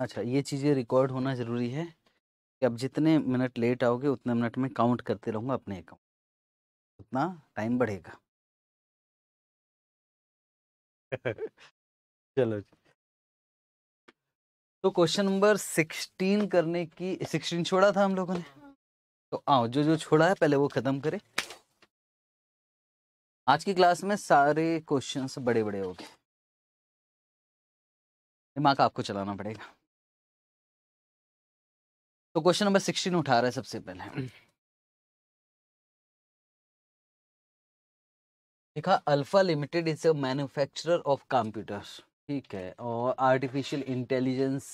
अच्छा ये चीज़ें रिकॉर्ड होना ज़रूरी है कि आप जितने मिनट लेट आओगे उतने मिनट में काउंट करते रहूँगा अपने अकाउंट उतना टाइम बढ़ेगा चलो जी तो क्वेश्चन नंबर सिक्सटीन करने की सिक्सटीन छोड़ा था हम लोगों ने तो आओ जो जो छोड़ा है पहले वो ख़त्म करें आज की क्लास में सारे क्वेश्चंस बड़े बड़े हो गए दिमाग आपको चलाना पड़ेगा तो क्वेश्चन नंबर सिक्सटीन उठा रहे है सबसे पहले हम्म। देखा Alpha Limited is a manufacturer of computers ठीक है और आर्टिफिशियल इंटेलिजेंस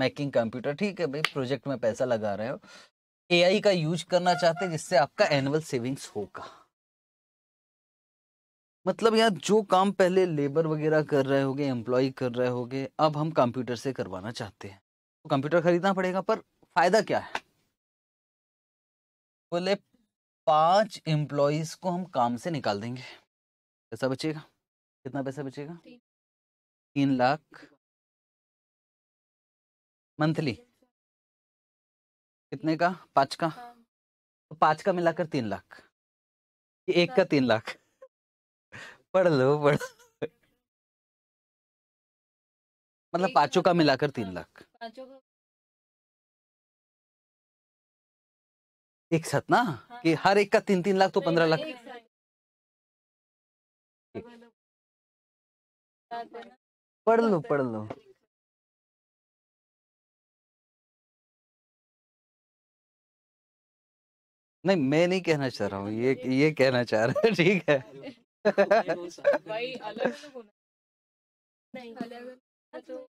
मेकिंग कंप्यूटर ठीक है भाई प्रोजेक्ट में पैसा लगा रहे हो एआई का यूज करना चाहते हैं जिससे आपका एनुअल सेविंग्स होगा मतलब यार जो काम पहले लेबर वगैरह कर रहे होगे एम्प्लॉय कर रहे होगे अब हम कंप्यूटर से करवाना चाहते हैं तो कंप्यूटर खरीदना पड़ेगा पर फायदा क्या है बोले पांच एम्प्लॉज को हम काम से निकाल देंगे पैसा बचेगा कितना पैसा बचेगा तीन लाख मंथली कितने का पांच का हाँ। तो पांच का मिलाकर तीन लाख एक का तीन लाख पढ़ लो पढ़ मतलब पांचों का मतलब मिलाकर तीन हाँ, लाख एक साथ ना हाँ। कि हर एक का तीन तीन लाख तो पंद्रह लाख मतलब पढ़ लो पढ़ लो नहीं मैं नहीं कहना चाह रहा हूँ ये ये कहना चाह रहा है ठीक है तो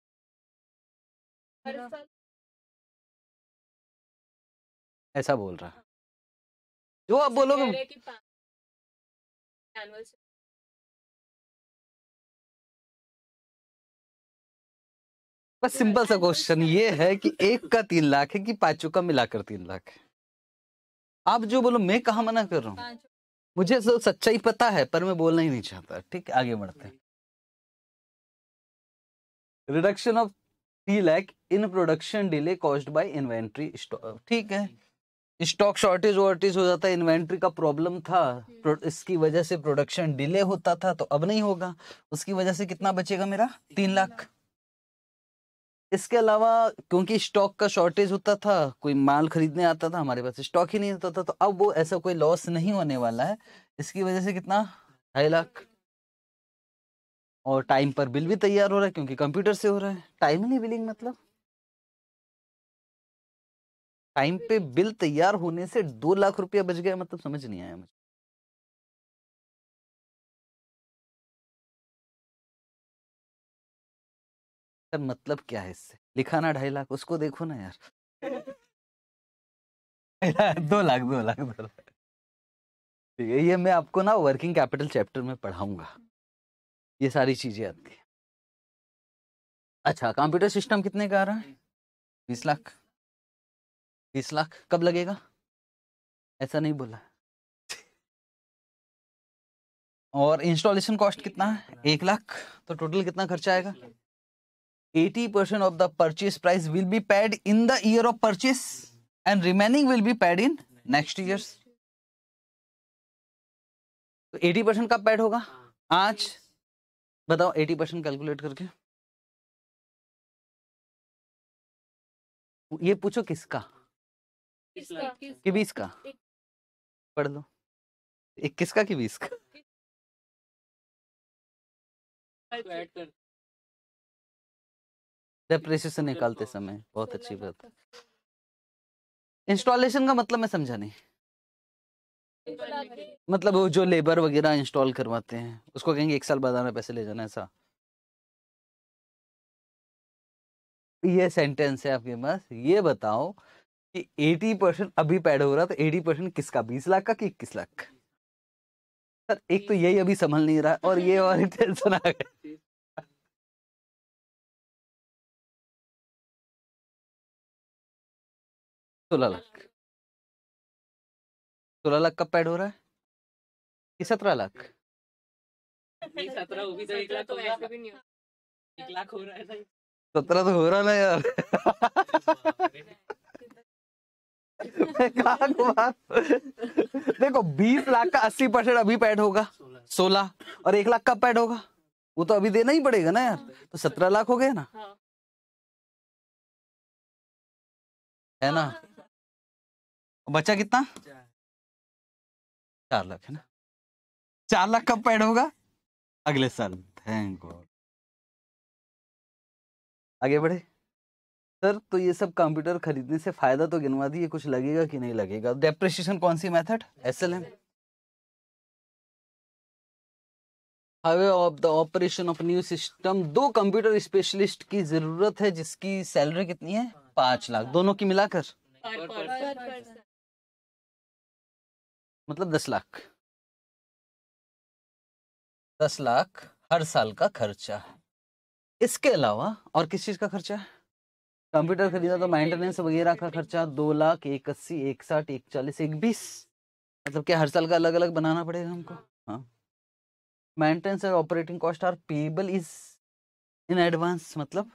ऐसा बोल रहा जो आप बोलोगे बस तो सिंपल सा क्वेश्चन ये है कि एक का तीन लाख है कि पांचों का मिलाकर तीन लाख है आप जो बोलो मैं कहा मना कर रहा हूँ मुझे सब तो सच्चाई पता है पर मैं बोलना ही नहीं चाहता ठीक आगे बढ़ते हैं reduction of three lakh in production delay caused by inventory stock ठीक है स्टॉक शॉर्टेज वॉर्टेज हो जाता है इन्वेंट्री का प्रॉब्लम था इसकी वजह से प्रोडक्शन डिले होता था तो अब नहीं होगा उसकी वजह से कितना बचेगा मेरा तीन लाख इसके अलावा क्योंकि स्टॉक का शॉर्टेज होता था कोई माल खरीदने आता था हमारे पास स्टॉक ही नहीं होता था तो अब वो ऐसा कोई लॉस नहीं होने वाला है इसकी वजह से कितना ढाई लाख और टाइम पर बिल भी तैयार हो रहा है क्योंकि कंप्यूटर से हो रहा है टाइमली बिलिंग मतलब टाइम पे बिल तैयार होने से दो लाख रुपया बच गया मतलब समझ नहीं आया मुझे सर मतलब क्या है इससे लिखाना ढाई लाख उसको देखो ना यार दो लाख दो लाख दो लाख ठीक तो है ये मैं आपको ना वर्किंग कैपिटल चैप्टर में पढ़ाऊंगा ये सारी चीजें आती है अच्छा कंप्यूटर सिस्टम कितने का आ रहा है बीस लाख बीस लाख कब लगेगा ऐसा नहीं बोला और इंस्टॉलेशन कॉस्ट कितना है एक लाख तो टोटल कितना खर्चा आएगा eighty percent of the purchase price will be paid in the year of purchase and remaining will be paid in next year तो एटी परसेंट कब पेड होगा आज बताओ एटी परसेंट कैलकुलेट करके ये पूछो किसका कि बीस का पढ़ लो इक्कीस का कि बीस का अच्छा। डेप्रेशन निकालते समय बहुत अच्छी बात अच्छा इंस्टॉलेशन का मतलब मैं समझा नहीं मतलब वो जो लेबर वगैरह इंस्टॉल करवाते हैं उसको कहेंगे एक साल बाद हमें पैसे ले जाना ऐसा ये सेंटेंस है आपके पास ये बताओ कि 80 परसेंट अभी पैड हो रहा तो 80 परसेंट किसका बीस लाख का कि इक्कीस लाख सर एक तो यही अभी संभल नहीं रहा और ये और टेंशन आ गई सोलह लाख सोलह लाख कब पैड हो रहा है कि सत्रह लाख तो सत्रह तो हो रहा ना यार देखो बीस लाख का अस्सी परसेंट अभी पैड होगा सोलह और एक लाख कब पैड होगा वो तो अभी देना ही पड़ेगा ना यार तो सत्रह लाख हो गया ना हाँ। है ना बचा कितना चार लाख है ना चार लाख कब पैड होगा अगले साल थैंक गॉड आगे बढ़े सर तो ये सब कंप्यूटर खरीदने से फायदा तो गिनवा दिए कुछ लगेगा कि नहीं लगेगा डेप्रेशन कौन सी method S L M have of the operation of new system दो कंप्यूटर स्पेशलिस्ट की जरूरत है जिसकी सैलरी कितनी है पांच लाख दोनों की मिलाकर मतलब दस लाख दस लाख हर साल का खर्चा इसके अलावा और किस चीज का खर्चा है कंप्यूटर खरीदा तो मेंटेनेंस वगैरह का खर्चा दो लाख एक अस्सी एक साठ एक चालीस एक बीस मतलब क्या हर साल का अलग अलग बनाना पड़ेगा हमको हाँ मेंटेनेंस और operating cost are payable is in advance मतलब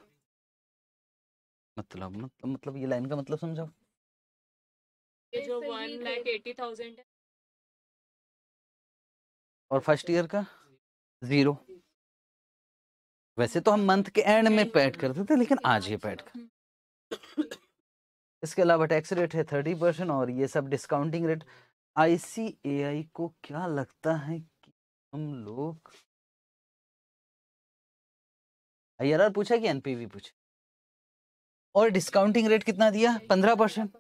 मतलब मतलब मतलब ये लाइन का मतलब समझाओ और फर्स्ट ईयर का जीरो वैसे तो हम मंथ के एंड में पैड करते थे लेकिन आज ये पैड हम्म। कर इसके अलावा टैक्स रेट है थर्टी परसेंट और ये सब डिस्काउंटिंग रेट आईसीएआई को क्या लगता है कि हम लोग आई आर आर पूछा कि एनपीवी पूछे और डिस्काउंटिंग रेट कितना दिया पंद्रह परसेंट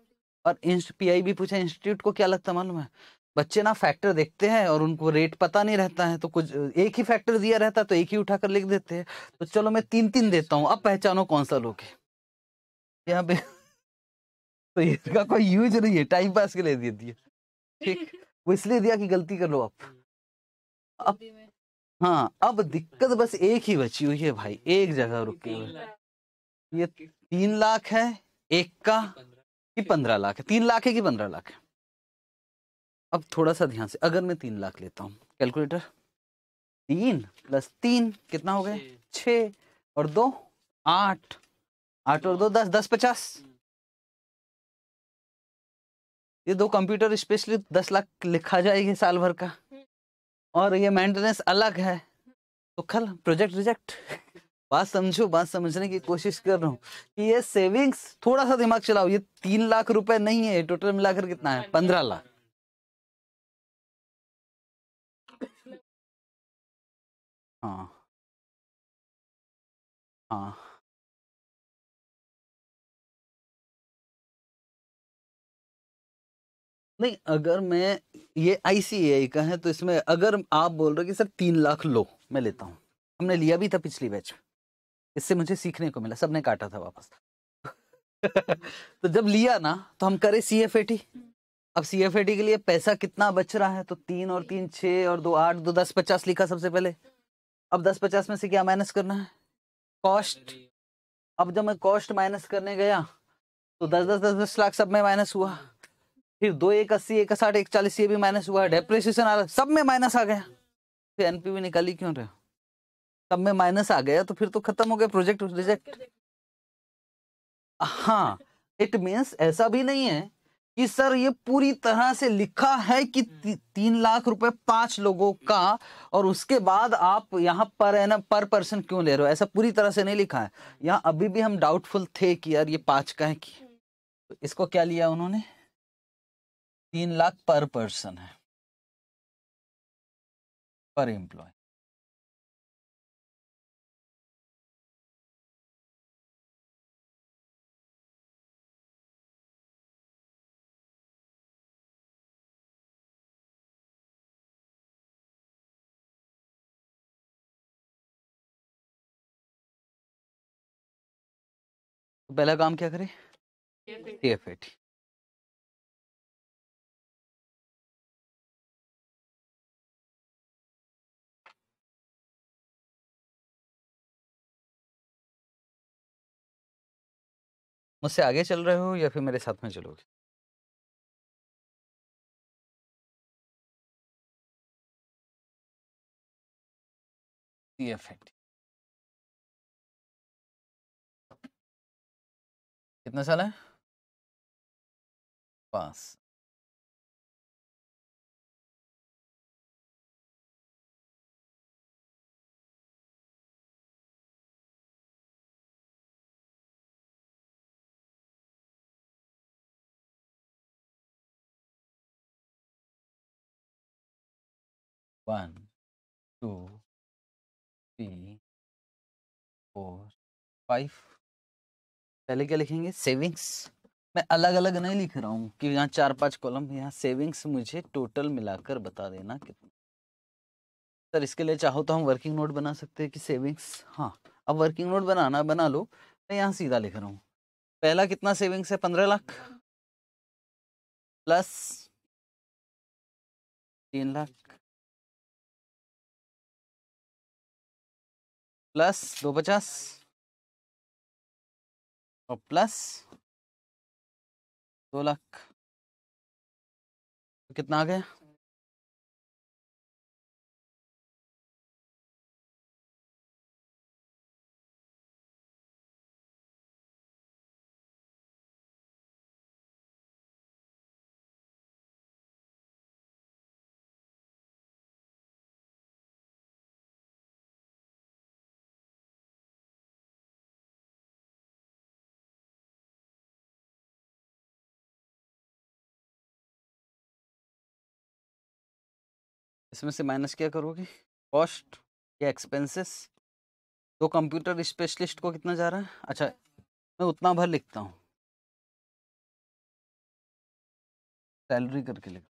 और पीआई भी पूछा इंस्टीट्यूट को क्या लगता मालूम है बच्चे ना फैक्टर देखते हैं और उनको रेट पता नहीं रहता है तो कुछ एक ही फैक्टर दिया रहता है तो एक ही उठाकर लिख देते हैं तो चलो मैं तीन तीन देता हूँ अब पहचानो कौन सा लोग है यहाँ पे तो इसका कोई यूज नहीं है टाइम पास के लिए दे दिया ठीक वो इसलिए दिया कि गलती कर लो आप हम्म। अब हाँ अब दिक्कत बस एक ही बची हुई है भाई एक जगह रुके हुए ये तीन लाख है एक का कि पंद्रह लाख है तीन लाख है कि पंद्रह लाख है अब थोड़ा सा ध्यान से अगर मैं तीन लाख लेता हूँ कैलकुलेटर तीन प्लस तीन कितना हो गया छ और दो आठ आठ और दो दस दस पचास ये दो कंप्यूटर स्पेशली दस लाख लिखा जाएगी साल भर का और ये मेंटेनेंस अलग है तो खल प्रोजेक्ट रिजेक्ट बात समझो बात समझने की कोशिश कर रहा हूँ कि ये सेविंग्स थोड़ा सा दिमाग चलाओ ये तीन लाख रुपए नहीं है टोटल मिलाकर कितना है पंद्रह लाख हाँ हाँ नहीं अगर मैं ये आईसीएआई का है तो इसमें अगर आप बोल रहे हो कि सर तीन लाख लो मैं लेता हूँ हमने लिया भी था पिछली बैच में इससे मुझे सीखने को मिला सबने काटा था वापस तो जब लिया ना तो हम करे सी एफ एटी अब सी एफ एटी के लिए पैसा कितना बच रहा है तो तीन और तीन छः और दो आठ दो दस पचास लिखा सबसे पहले अब दस पचास में से क्या माइनस करना है कॉस्ट अब जब मैं कॉस्ट माइनस करने गया तो दस दस दस दस लाख सब में माइनस हुआ फिर दो एक अस्सी एक साठ एक चालीस ये भी माइनस हुआ है डेप्रिसिएशन आ रहा है सब में माइनस आ गया फिर एनपीवी निकाली क्यों रहे सब में माइनस आ गया तो फिर तो खत्म हो गया प्रोजेक्ट रिजेक्ट हाँ इट मीन्स ऐसा भी नहीं है कि सर ये पूरी तरह से लिखा है कि ती, तीन लाख रुपए पांच लोगों का और उसके बाद आप यहाँ पर है ना पर पर्सन क्यों ले रहे हो ऐसा पूरी तरह से नहीं लिखा है यहाँ अभी भी हम डाउटफुल थे कि यार ये पांच का है कि तो इसको क्या लिया उन्होंने तीन लाख पर पर्सन है पर एम्प्लॉय तो पहला काम क्या करें टी एफ एटी टी मुझसे आगे चल रहे हो या फिर मेरे साथ में चलोगे कितना साल है पास one two three four five पहले क्या लिखेंगे सेविंग्स मैं अलग अलग नहीं लिख रहा हूँ कि यहाँ चार पांच कॉलम यहाँ सेविंग्स मुझे टोटल मिलाकर बता देना कितना सर इसके लिए चाहो तो हम वर्किंग नोट बना सकते हैं कि सेविंग्स हाँ अब वर्किंग नोट बनाना बना लो मैं यहाँ सीधा लिख रहा हूँ पहला कितना सेविंग्स है पंद्रह लाख प्लस तीन लाख प्लस दो पचास और प्लस दो लाख तो कितना आ गया इसमें से माइनस क्या करोगे कॉस्ट या एक्सपेंसेस तो कंप्यूटर स्पेशलिस्ट को कितना जा रहा है अच्छा मैं उतना भर लिखता हूँ सैलरी करके लिख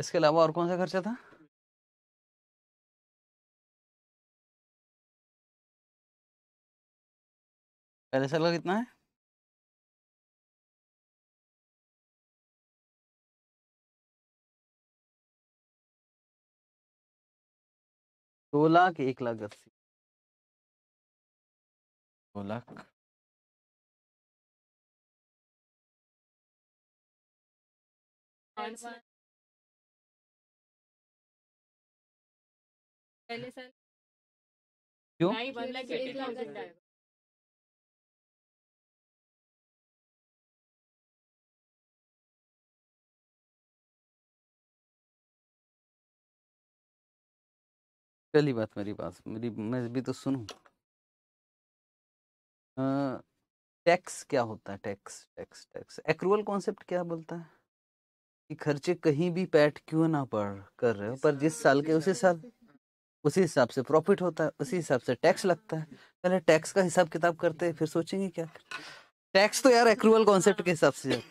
इसके अलावा और कौन सा खर्चा था पहले साल का कितना है दो लाख एक लाख अस्सी दो लाख हाँ पहले साल क्यों नहीं तो चली बात मेरी पास मेरी मैं भी तो सुनू टैक्स क्या होता है tax tax tax accrual concept क्या बोलता है कि खर्चे कहीं भी पैठ क्यों ना पड़ कर रहे हो पर जिस साल के उसी साल उसी हिसाब से प्रॉफिट होता है उसी हिसाब से टैक्स लगता है पहले टैक्स का हिसाब किताब करते हैं फिर सोचेंगे क्या टैक्स तो यार एक्रूवल कॉन्सेप्ट के हिसाब से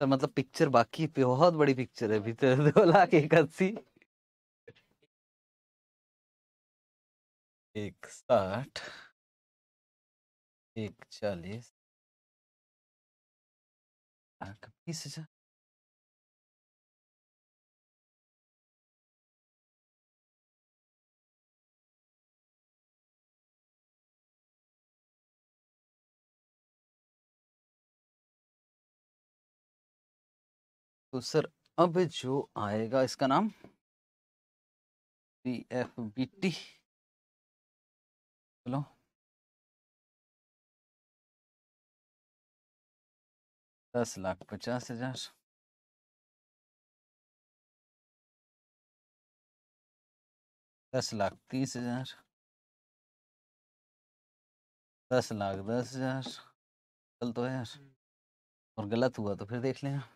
तो मतलब पिक्चर बाकी बहुत बड़ी पिक्चर है भीतर दो लाख एक अस्सी एक साठ एक चालीस बीस हजार तो सर अब जो आएगा इसका नाम पी एफ बी टी चलो दस लाख पचास हजार दस लाख तीस हजार दस लाख दस हजार चल तो यार हम्म। और गलत हुआ तो फिर देख लेना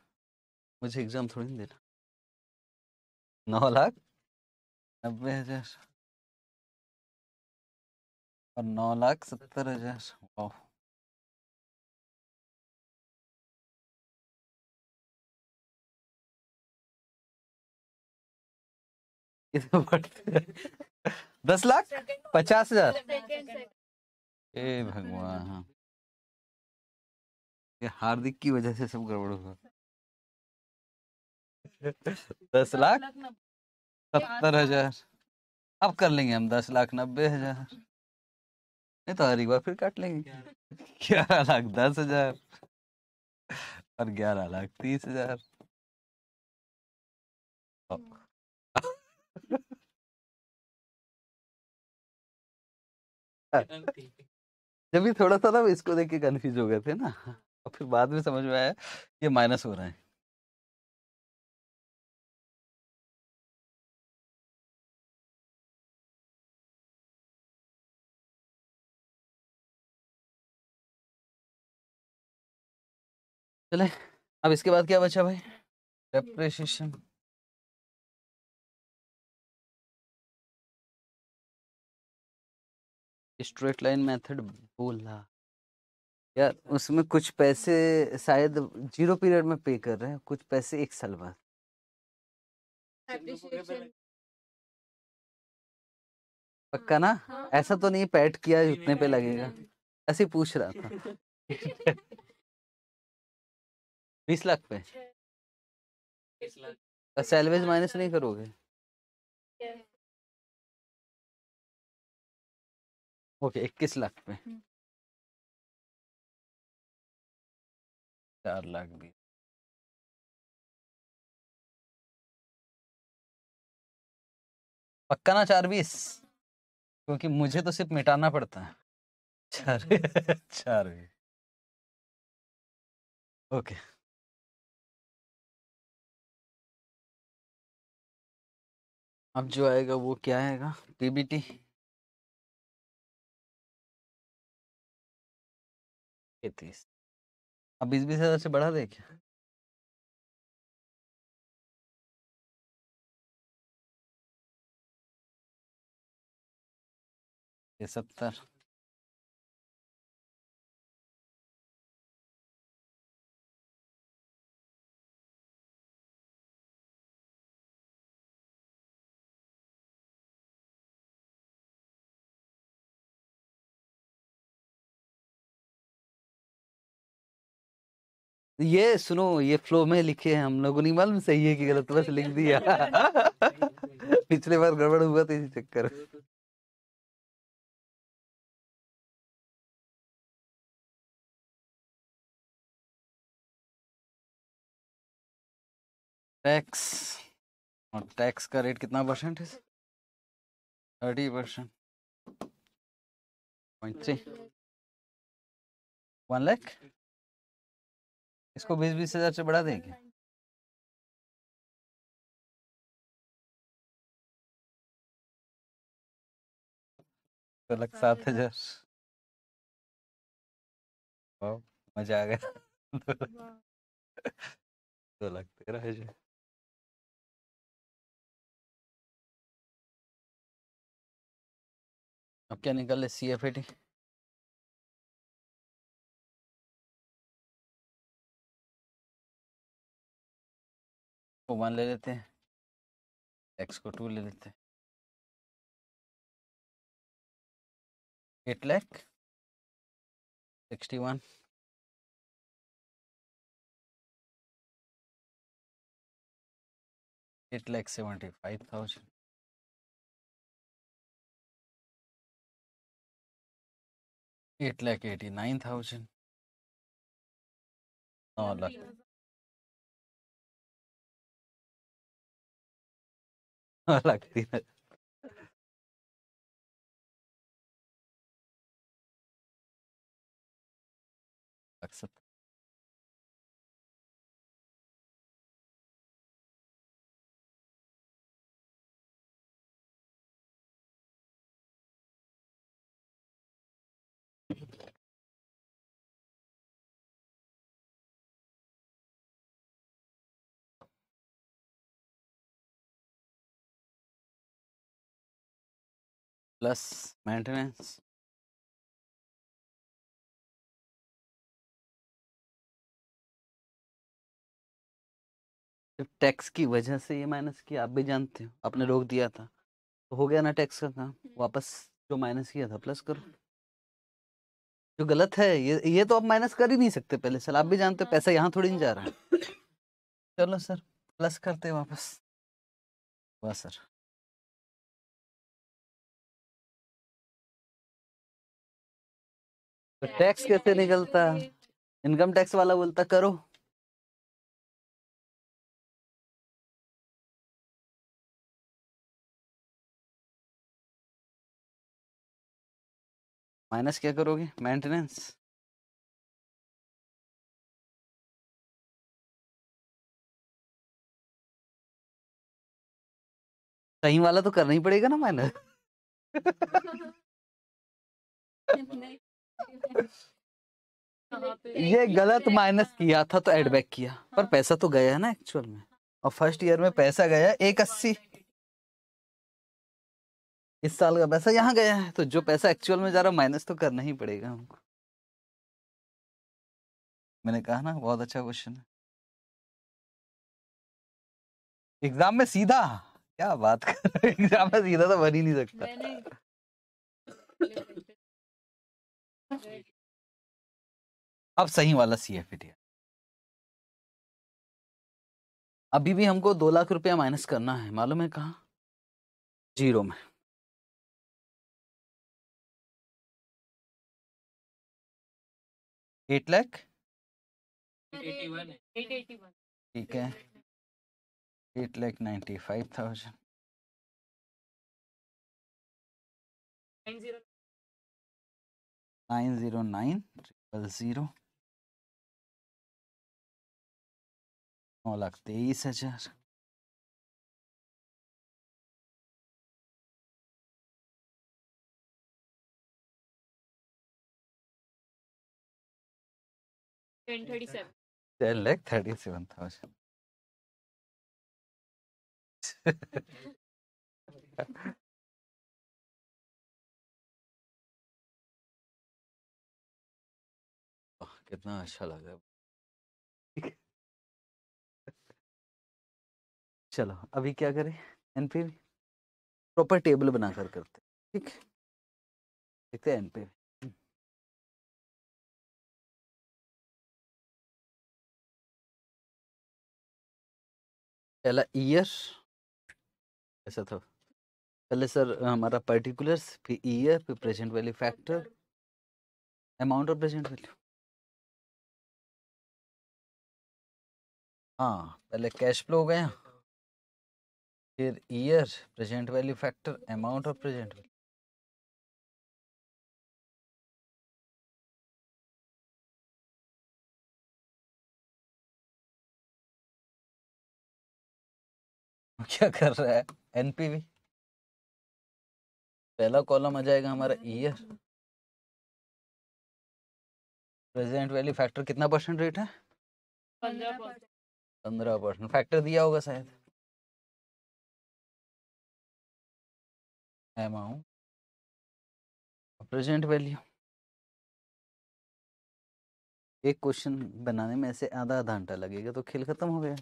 मुझे एग्जाम थोड़ी नहीं देना नौ लाख नब्बे हजार और नौ लाख सत्तर हजार दस लाख पचास हजार ए भगवान हार्दिक की वजह से सब गड़बड़ हुआ दस लाख सत्तर हजार अब कर लेंगे हम दस लाख नब्बे हजार नहीं तो हर एक बार फिर काट लेंगे ग्यारह लाख दस हजार और ग्यारह लाख तीस हजार हम्म। जब भी थोड़ा सा ना इसको देख के कंफ्यूज हो गए थे ना और फिर बाद में समझ में आया ये माइनस हो रहा है चले अब इसके बाद क्या बचा भाई डेप्रेशन स्ट्रेट लाइन मेथड बोला यार उसमें कुछ पैसे शायद जीरो पीरियड में पे कर रहे हैं कुछ पैसे एक साल बाद पक्का ना हाँ। ऐसा तो नहीं पैट किया जितने पे लगेगा ऐसे पूछ रहा था बीस लाख पे तो सैलवेज माइनस नहीं करोगे ओके इक्कीस लाख पे हम्म। चार लाख बीस पक्का ना चार बीस क्योंकि मुझे तो सिर्फ मिटाना पड़ता है हम्म। चार चार बीस ओके अब जो आएगा वो क्या आएगा पीबीटी तीस अब बीस बीस हजार से बढ़ा दे क्या सत्तर ये सुनो ये फ्लो में लिखे हैं हम लोगों नहीं मालूम सही है कि गलत बस लिख दिया पिछले बार गड़बड़ हुआ था इसी चक्कर टैक्स और टैक्स का रेट कितना परसेंट है thirty percent point three one lakh इसको बीस बीस हजार से बढ़ा देंगे क्या तो अलग सात हजार मजा आ गया तो लाख तेरह तो हजार अब क्या निकल सी एफ ए टी को वन ले लेते हैं एक्स को टू ले लेते हैं eight lakh sixty one eight lakh seventy five thousand eight lakh eighty nine thousand नौ lakh Hola, la plus maintenance सिर्फ टैक्स की वजह से ये माइनस किया आप भी जानते हो आपने रोक दिया था तो हो गया ना टैक्स का काम हम्म। वापस जो माइनस किया था प्लस करो जो गलत है ये ये तो आप माइनस कर ही नहीं सकते पहले सर आप भी जानते हो हाँ। पैसा यहाँ थोड़ी नहीं जा रहा है चलो सर प्लस करते वापस वाह सर तो टैक्स कैसे निकलता इनकम टैक्स वाला बोलता करो माइनस क्या करोगे मेंटेनेंस कहीं वाला तो करना ही पड़ेगा ना माइनस ये गलत माइनस हाँ। किया था तो एडबैक किया हाँ। पर पैसा तो गया है ना एक्चुअल में और फर्स्ट ईयर में पैसा गया एक अस्सी इस साल का पैसा यहाँ गया है तो जो पैसा एक्चुअल में जा रहा माइनस तो करना ही पड़ेगा हमको मैंने कहा ना बहुत अच्छा क्वेश्चन है एग्जाम में सीधा क्या बात कर एग्जाम में सीधा तो बन ही नहीं सकता अब सही वाला सी एफ अभी भी हमको दो लाख रुपया माइनस करना है मालूम है कहा जीरो में एट लाख ठीक है eight lakh ninety five thousand nine zero nine triple zero नौ लाख तेईस हज़ार ten lakh thirty seven thousand कितना अच्छा लगा चलो अभी क्या करें एन प्रॉपर टेबल बनाकर करते ठीक देखते हैं एन हम्म। पहला ईयर ऐसा था पहले सर हमारा पर्टिकुलर्स फिर ईयर फिर present value factor amount of present value हाँ पहले कैश फ्लो हो गए फिर year present value factor amount और प्रेजेंट वैल्यू क्या कर रहा है एनपीवी पहला कॉलम आ जाएगा हमारा ईयर प्रेजेंट वैल्यू फैक्टर कितना परसेंट रेट है पंद्रह परसेंट फैक्टर दिया होगा शायद अमाउंट प्रेजेंट वैल्यू एक क्वेश्चन बनाने में ऐसे आधा आधा घंटा लगेगा तो खेल खत्म हो गया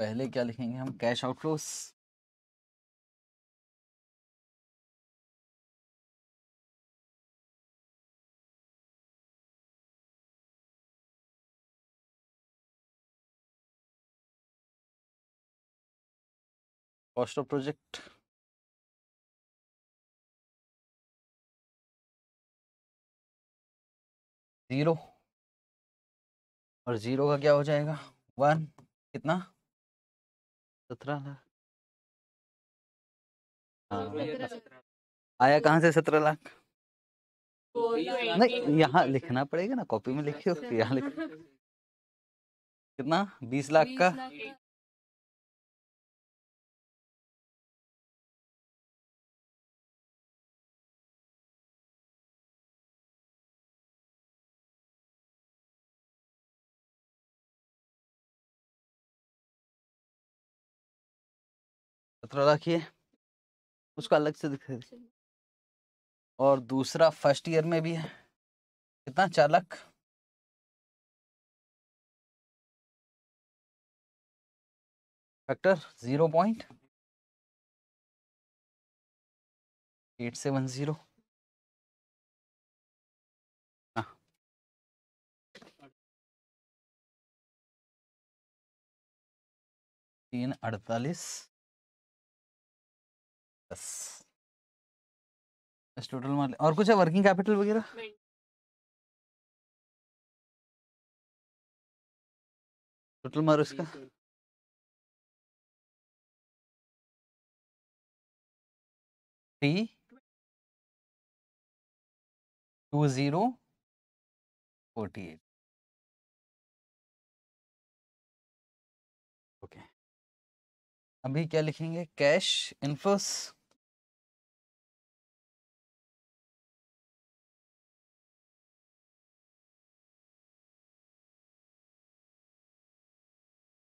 पहले क्या लिखेंगे हम cash outflows cost of project zero और ज़ीरो का क्या हो जाएगा वन कितना सत्रह लाख हाँ। हाँ। आया कहाँ से सत्रह लाख तो नहीं यहाँ लिखना पड़ेगा ना कॉपी में लिखे हो अच्छा। यहाँ लिख कितना बीस लाख का थोड़ा रखिए उसको अलग से दिखा और दूसरा फर्स्ट ईयर में भी है कितना चार lakh factor zero point eight seven zero हाँ। तीन अड़तालीस बस बस टोटल मार और कुछ है वर्किंग कैपिटल वगैरह टोटल मारो इसका three two zero forty eight okay अभी क्या लिखेंगे कैश इन्फोस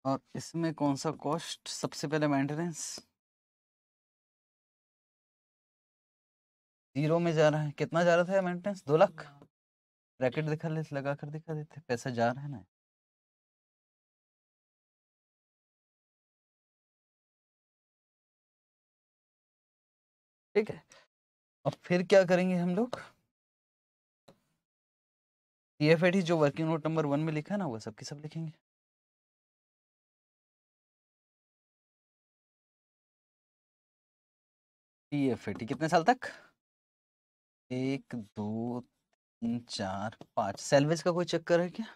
और इसमें कौन सा कॉस्ट सबसे पहले मेंटेनेंस जीरो में जा रहा है कितना जा रहा था मेंटेनेंस दो लाख हाँ। ब्रैकेट दिखा ले लगा कर दिखा देते पैसा जा रहा है ना ठीक है अब फिर क्या करेंगे हम लोग टी जो वर्किंग नोट नंबर वन में लिखा है ना वो सब की सब लिखेंगे पी एफ ए टी कितने साल तक एक दो तीन चार पाँच सैलवेज का कोई चक्कर है क्या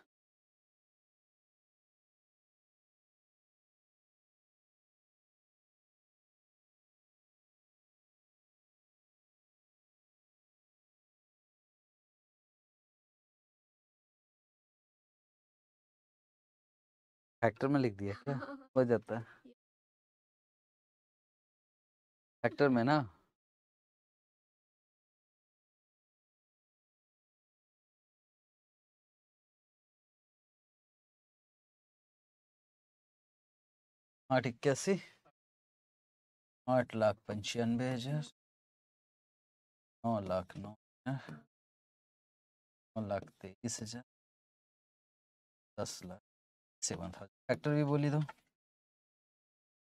फैक्टर में लिख दिया क्या हो जाता है फैक्टर में ना आठ इक्यासी आठ लाख पंचानबे हजार नौ लाख नौ हजार नौ लाख तेईस हजार दस लाख सेवन थाउजेंड फैक्टर भी बोली दो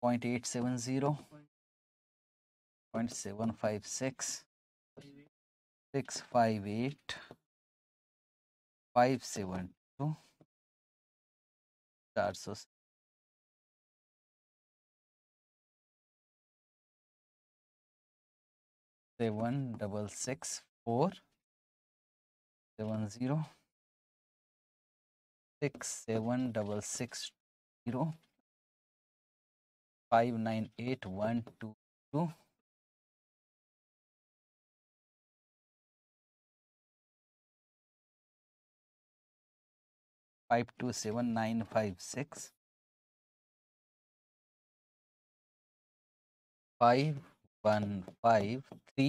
point eight seven zero Point seven five six six five eight five seven 658 seven double six four seven zero six seven double six zero five nine eight one two two five two seven nine five six five one five three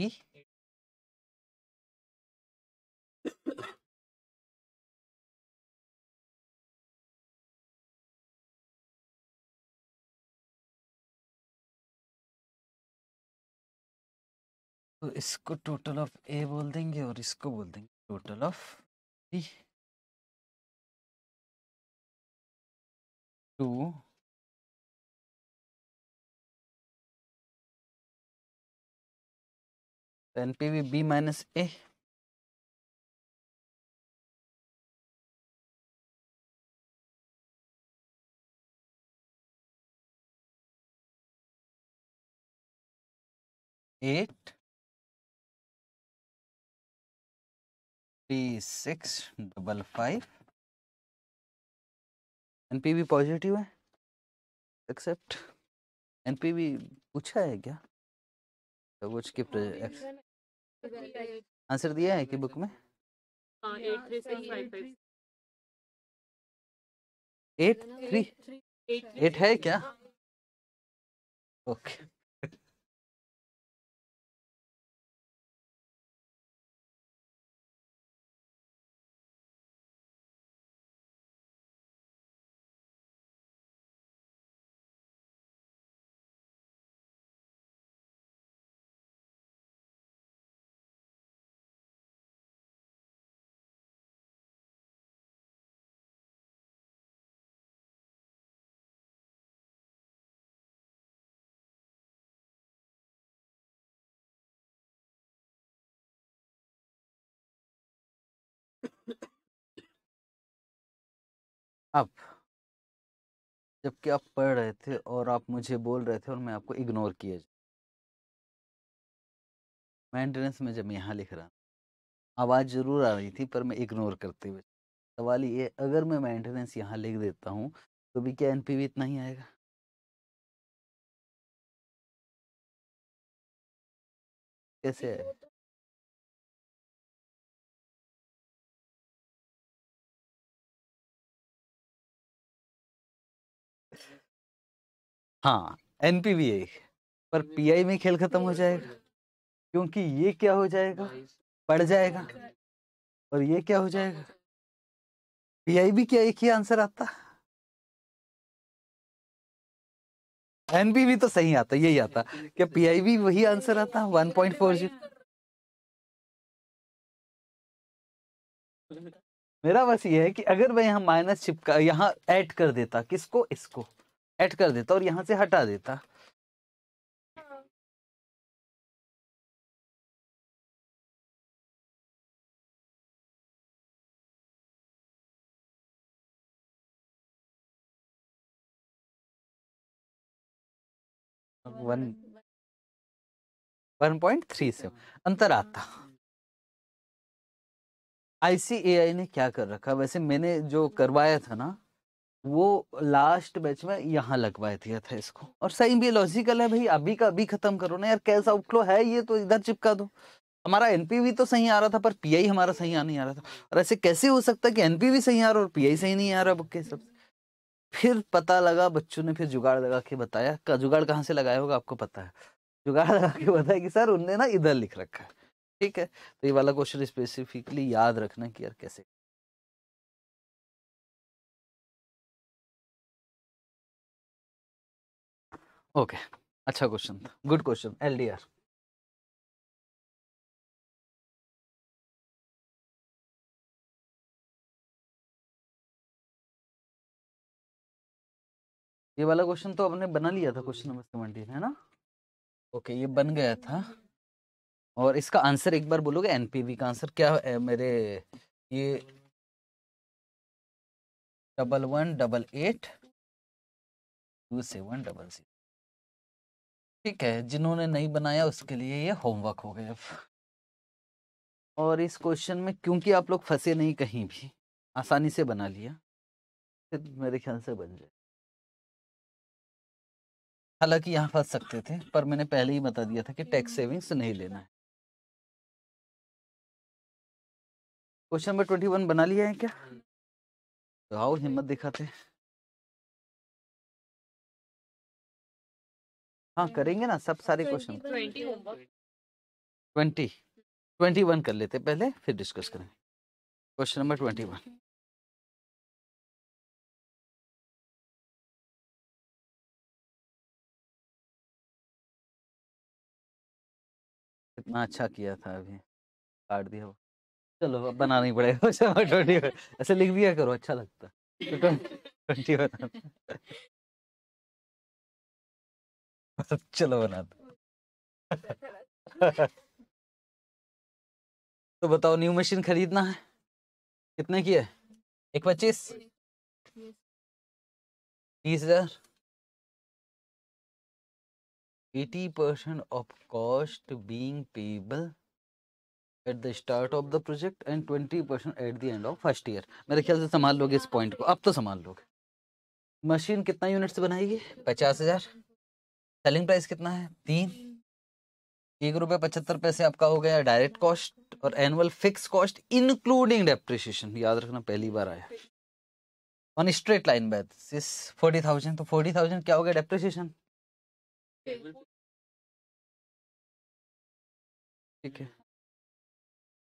तो इसको total of ए बोल देंगे और इसको बोल देंगे total of B two the NPV B minus A eight three six double five N P positive है accept N P पूछा है क्या तो कुछ की आंसर दिया है कि बुक में एट थ्री एट है क्या हाँ। Okay okay. अब जबकि आप पढ़ रहे थे और आप मुझे बोल रहे थे और मैं आपको इग्नोर जा मेंटेनेंस में जब यहाँ लिख रहा आवाज़ ज़रूर आ रही थी पर मैं इग्नोर करते हुए सवाल ये अगर मैं मेंटेनेंस यहाँ लिख देता हूँ तो भी क्या एन इतना ही आएगा कैसे आएगा तो हाँ एक पर पीआई में खेल खत्म हो जाएगा क्योंकि ये क्या हो जाएगा पड़ जाएगा और ये क्या हो हाँ, जाएगा पीआई भी क्या एक ही आंसर आता एनपीवी तो सही आता यही आता क्या पीआई तो भी वही आंसर आता तो वन पॉइंट फोर जीरो मेरा बस ये है कि अगर मैं यहाँ माइनस चिपका यहाँ ऐड कर देता किसको इसको ऐड कर देता और यहाँ से हटा देता वन वन पॉइंट थ्री से अंतर आता आईसीएआई ने क्या कर रखा वैसे मैंने जो करवाया था ना वो लास्ट मैच में यहाँ लगवा दिया था इसको और सही भी लॉजिकल है भाई अभी का अभी खत्म करो ना यार कैसा उपक्लो है ये तो इधर चिपका दो हमारा एनपीवी तो सही आ रहा था पर पीआई हमारा सही आ नहीं आ रहा था और ऐसे कैसे हो सकता है कि एनपीवी सही आ रहा और पीआई सही नहीं आ रहा बुक के सब फिर पता लगा बच्चों ने फिर जुगाड़ लगा के बताया का जुगाड़ कहाँ से लगाया होगा आपको पता है जुगाड़ लगा के बताया कि सर उनने ना इधर लिख रखा है ठीक है तो ये वाला क्वेश्चन स्पेसिफिकली याद रखना कि यार कैसे ओके अच्छा क्वेश्चन था good question L D R ये वाला क्वेश्चन तो आपने बना लिया था क्वेश्चन नंबर सेवनटीन है ना ओके ये बन गया था और इसका आंसर एक बार बोलोगे एनपीवी का आंसर क्या है मेरे ये double one double eight two seven double zero ठीक है जिन्होंने नहीं बनाया उसके लिए ये होमवर्क हो गया और इस क्वेश्चन में क्योंकि आप लोग फंसे नहीं कहीं भी आसानी से बना लिया फिर मेरे ख्याल से बन जाए हालांकि यहाँ फंस सकते थे पर मैंने पहले ही बता दिया था कि टैक्स सेविंग्स नहीं लेना है क्वेश्चन नंबर ट्वेंटी वन बना लिया है क्या तो आओ हिम्मत दिखाते हैं हाँ करेंगे ना सब सारे क्वेश्चन ट्वेंटी ट्वेंटी वन कर लेते पहले फिर डिस्कस हम्म। करेंगे क्वेश्चन नंबर ट्वेंटी वन कितना अच्छा किया था अभी काट दिया चलो अब बनाना ही पड़ेगा क्वेश्चन नंबर ट्वेंटी ऐसे लिख दिया करो अच्छा लगता ट्वेंटी वन मतलब चलो बना दो तो बताओ न्यू मशीन खरीदना है कितने की है एक पच्चीस तीस हजार eighty percent of cost being payable at the start of the project and twenty percent at the end of first year मेरे ख्याल से संभाल लोगे इस पॉइंट को अब तो संभाल लोगे मशीन कितना यूनिट से बनाएगी पचास हजार सेलिंग प्राइस कितना है तीन एक रुपये पचहत्तर पैसे आपका हो गया डायरेक्ट कॉस्ट और annual fixed cost including depreciation याद रखना पहली बार आया on straight line basis forty thousand तो फोर्टी थाउजेंड क्या हो गया डेप्रिशिएशन ठीक है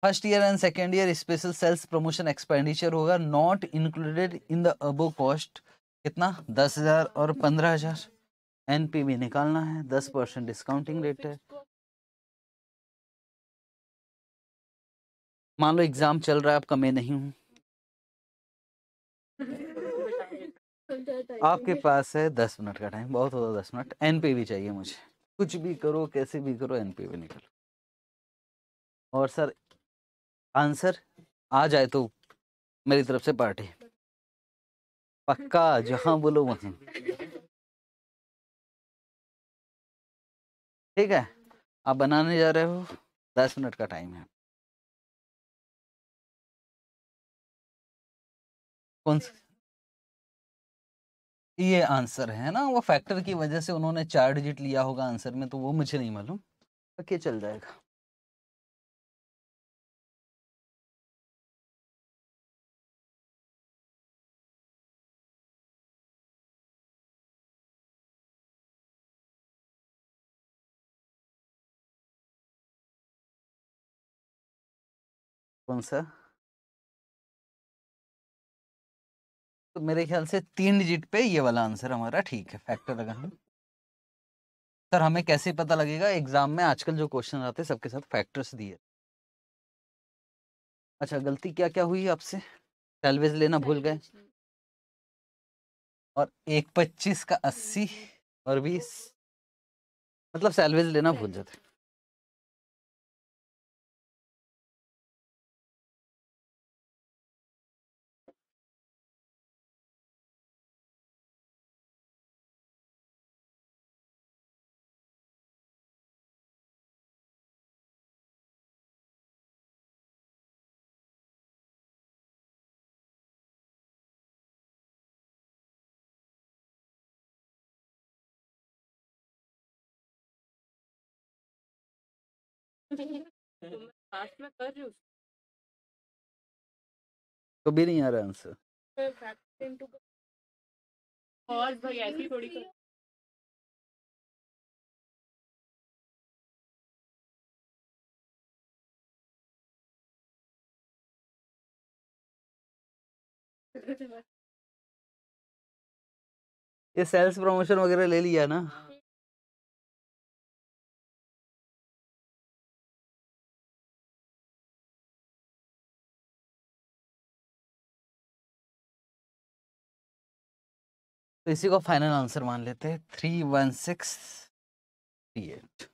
first year and second year special sales promotion expenditure होगा not included in the above cost कितना दस हजार और पंद्रह हजार एनपीवी निकालना है दस परसेंट डिस्काउंटिंग तो रेट है मान लो एग्जाम चल रहा है आपका मैं नहीं हूं आपके पास है दस मिनट का टाइम बहुत होता दस मिनट एनपीवी चाहिए मुझे कुछ भी करो कैसे भी करो एनपीवी निकालो और सर आंसर आ जाए तो मेरी तरफ से पार्टी पक्का जहां बोलो वहां ठीक है आप बनाने जा रहे हो दस मिनट का टाइम है कौन सा ये आंसर है ना वो फैक्टर की वजह से उन्होंने चार डिजिट लिया होगा आंसर में तो वो मुझे नहीं मालूम पक्के चल जाएगा कौन सा तो मेरे ख्याल से तीन डिजिट पे ये वाला आंसर हमारा ठीक है फैक्टर लगाना सर हमें कैसे पता लगेगा एग्जाम में आजकल जो क्वेश्चन आते हैं सबके साथ फैक्टर्स दिए अच्छा गलती क्या क्या हुई आपसे सैलवेज लेना भूल गए और एक पच्चीस का अस्सी और बीस मतलब सैलवेज लेना भूल जाते तो, तो भी नहीं आ रहा आंसर और भाई ऐसी थोड़ी ये सेल्स प्रमोशन वगैरह ले लिया ना हाँ। तो इसी को फाइनल आंसर मान लेते हैं three one six three eight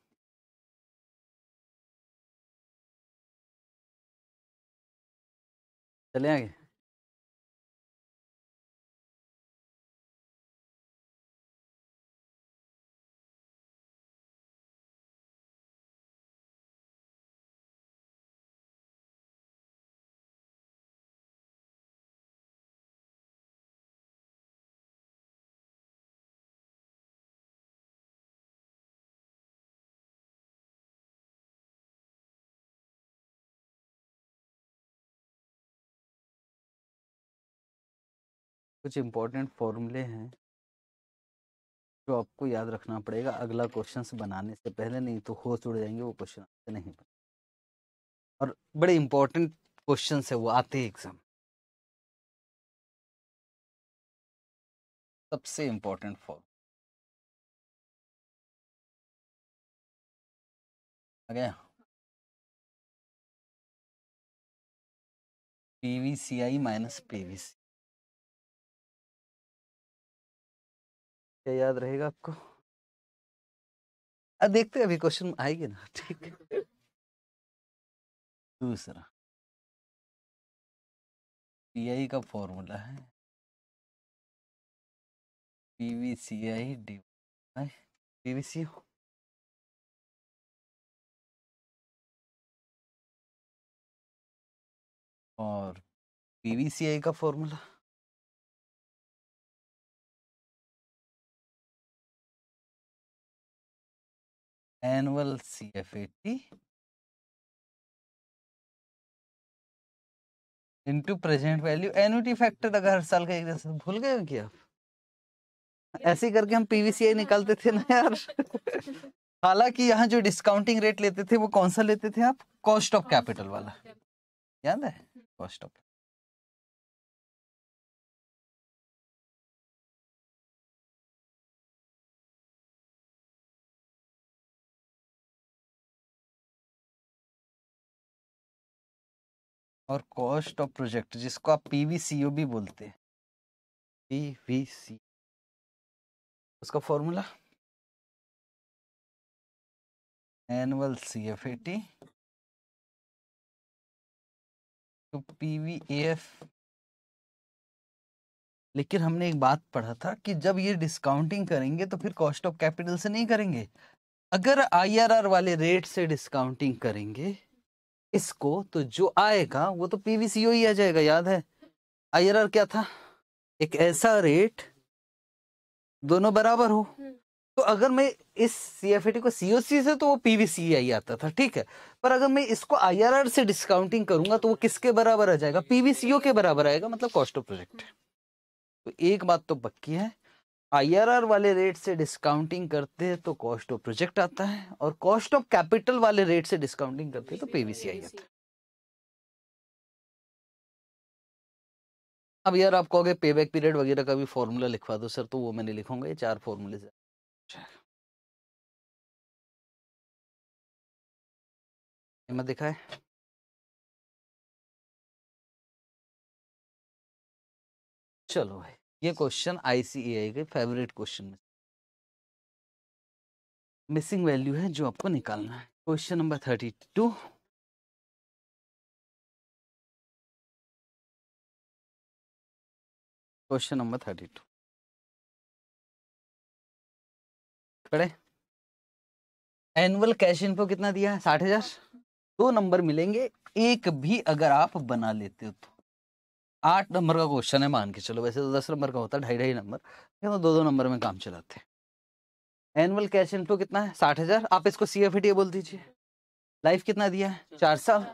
चले आगे कुछ इम्पोर्टेंट फॉर्मूले हैं जो आपको याद रखना पड़ेगा अगला क्वेश्चन बनाने से पहले नहीं तो होश उड़ जाएंगे वो क्वेश्चन आपसे नहीं और बड़े इम्पोर्टेंट क्वेश्चन है वो आते ही एग्जाम सबसे इम्पोर्टेंट फॉर्म आ गया P V C I minus P V C क्या याद रहेगा आपको अब देखते हैं अभी क्वेश्चन आएंगे ना ठीक है दूसरा पीआई का फॉर्मूला है पीवीसीआई डी पीवीसी और पीवीसीआई का formula annual CFAT into present value annuity factor अगर हर साल का एक जैसे भूल गए कि आप ऐसे करके हम पीवीसीआई अच्छा। निकालते थे ना यार हालांकि यहाँ जो डिस्काउंटिंग रेट लेते थे वो कौन सा लेते थे आप कॉस्ट ऑफ कैपिटल वाला याद है कॉस्ट हम्म। ऑफ और कॉस्ट ऑफ प्रोजेक्ट जिसको आप पी वी सी ओ भी बोलते हैं पी वी सी उसका formula annual C F A T तो पी वी एफ लेकिन हमने एक बात पढ़ा था कि जब ये डिस्काउंटिंग करेंगे तो फिर कॉस्ट ऑफ कैपिटल से नहीं करेंगे अगर आईआरआर वाले रेट से डिस्काउंटिंग करेंगे इसको तो जो आएगा वो तो पीवीसी ही आ जाएगा याद है आईआरआर क्या था एक ऐसा रेट दोनों बराबर हो हम्म। तो अगर मैं इस सीएफएटी को सीओसी से तो वो पीवीसी आई आता था ठीक है पर अगर मैं इसको आईआरआर से डिस्काउंटिंग करूंगा तो वो किसके बराबर आ जाएगा पीवीसीओ के बराबर आएगा मतलब कॉस्ट ऑफ प्रोजेक्ट तो एक बात तो पक्की है आईआरआर वाले रेट से डिस्काउंटिंग करते हैं तो कॉस्ट ऑफ प्रोजेक्ट आता है और कॉस्ट ऑफ कैपिटल वाले रेट से डिस्काउंटिंग करते हैं तो पीवीसीआई आता है अब यार आप कहोगे पे बैक पीरियड वगैरह का भी फॉर्मूला लिखवा दो सर तो वो मैंने लिखूंगा ये चार फॉर्मूले मत दिखाए चलो भाई ये क्वेश्चन आईसीएआई के फेवरेट क्वेश्चन में मिसिंग वैल्यू है जो आपको निकालना है question number thirty two question number thirty two पढ़े एनुअल कैश इनफो कितना दिया है साठ हजार दो नंबर मिलेंगे एक भी अगर आप बना लेते हो तो आठ नंबर का क्वेश्चन है मान के चलो वैसे तो दस नंबर का होता है ढाई ढाई नंबर लेकिन दो दो नंबर में काम चलाते हैं एनुअल कैश इनफ्लो कितना है साठ हज़ार आप इसको सी एफ बोल दीजिए लाइफ कितना दिया है चार साल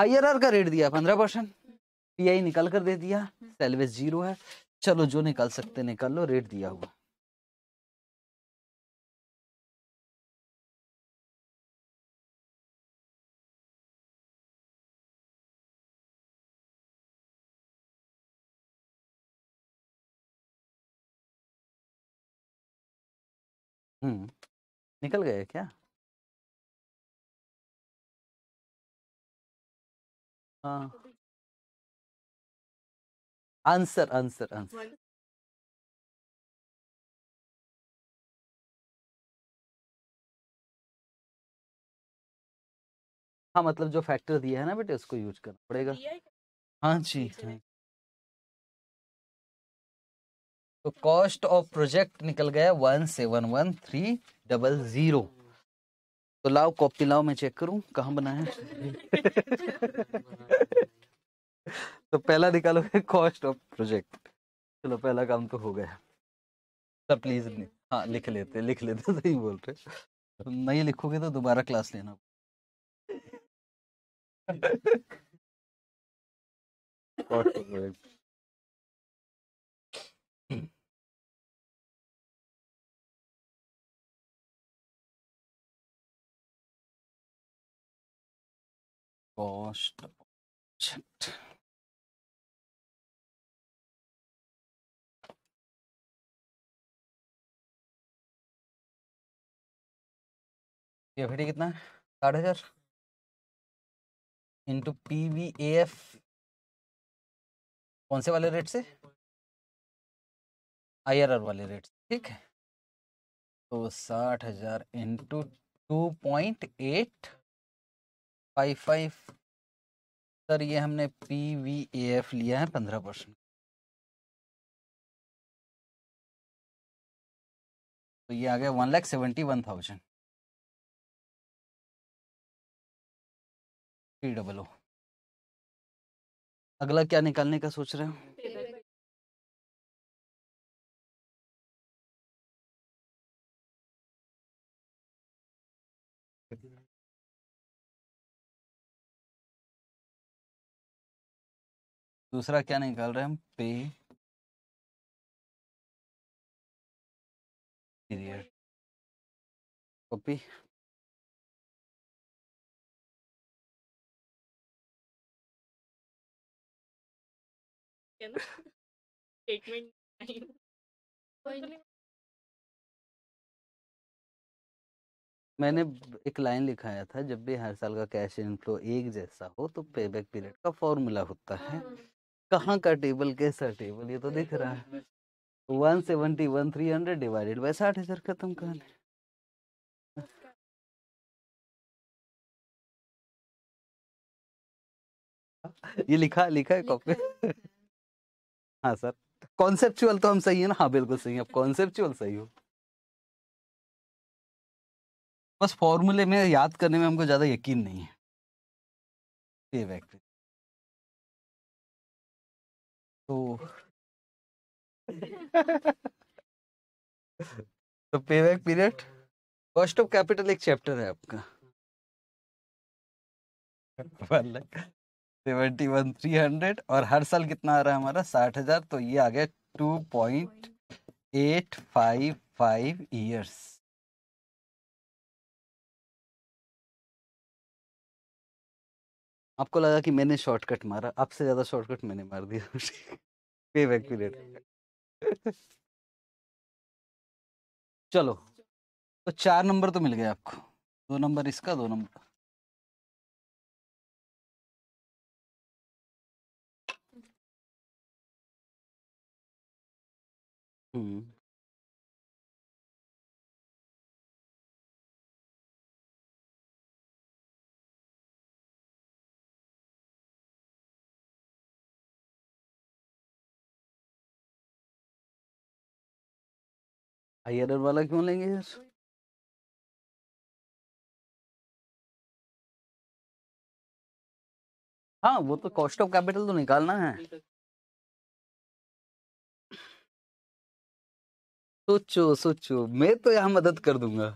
आई आर आर का रेट दिया पंद्रह परसेंट पी आई निकल कर दे दिया सेलवेज हम्म। जीरो है चलो जो निकाल सकते निकाल लो रेट दिया हुआ हम्म, निकल गए क्या हाँ आंसर आंसर आंसर हाँ मतलब जो फैक्टर दिया है ना बेटे उसको यूज करना पड़ेगा हाँ जी हाँ तो कॉस्ट ऑफ प्रोजेक्ट निकल गया one seven one three double zero तो लाओ कॉपी लाओ मैं चेक करूं कहाँ बना है तो पहला निकालो कॉस्ट ऑफ प्रोजेक्ट चलो पहला काम तो हो गया सर प्लीज हाँ लिख लेते लिख लेते सही बोल रहे नहीं लिखोगे तो दोबारा क्लास लेना cost of project Cost mm. ये फिर कितना है हजार into P V A F कौन से वाले रेट से आई वाले रेट ठीक है तो साठ हजार into two point eight five five sir ये हमने पी वी ए एफ लिया है पंद्रह परसेंट तो ये आ गया one lakh seventy one thousand three double O अगला क्या निकालने का सोच रहे हो दूसरा क्या निकाल रहे हैं हम पे पीरियड कॉपी मैंने एक लाइन लिखाया था जब भी हर साल का कैश इनफ्लो एक जैसा हो तो पेबैक हम्म। पीरियड का फॉर्मूला होता है हाँ। कहाँ का टेबल कैसा टेबल ये तो दिख तो रहा है one seventy one three hundred divided by साठ हजार खत्म कहा ये लिखा लिखा है कॉपी हाँ सर कॉन्सेप्चुअल तो हम सही है ना हाँ बिल्कुल सही है कॉन्सेप्चुअल सही हो बस फॉर्मूले में याद करने में हमको ज़्यादा यकीन नहीं है ये तो तो payback period cost of capital एक चैप्टर है आपका मतलब सेवेंटी वन थ्री हंड्रेड और हर साल कितना आ रहा है हमारा साठ हजार तो ये आ गया two point eight five five years आपको लगा कि मैंने शॉर्टकट मारा आपसे ज्यादा शॉर्टकट मैंने मार दिया पे बैक पीरियड चलो तो चार नंबर तो मिल गए आपको दो नंबर इसका दो नंबर हम्म, हम्म। हायर वाला क्यों लेंगे यार हाँ वो तो कॉस्ट ऑफ कैपिटल तो निकालना है सोचो सोचो मैं तो यहां मदद कर दूंगा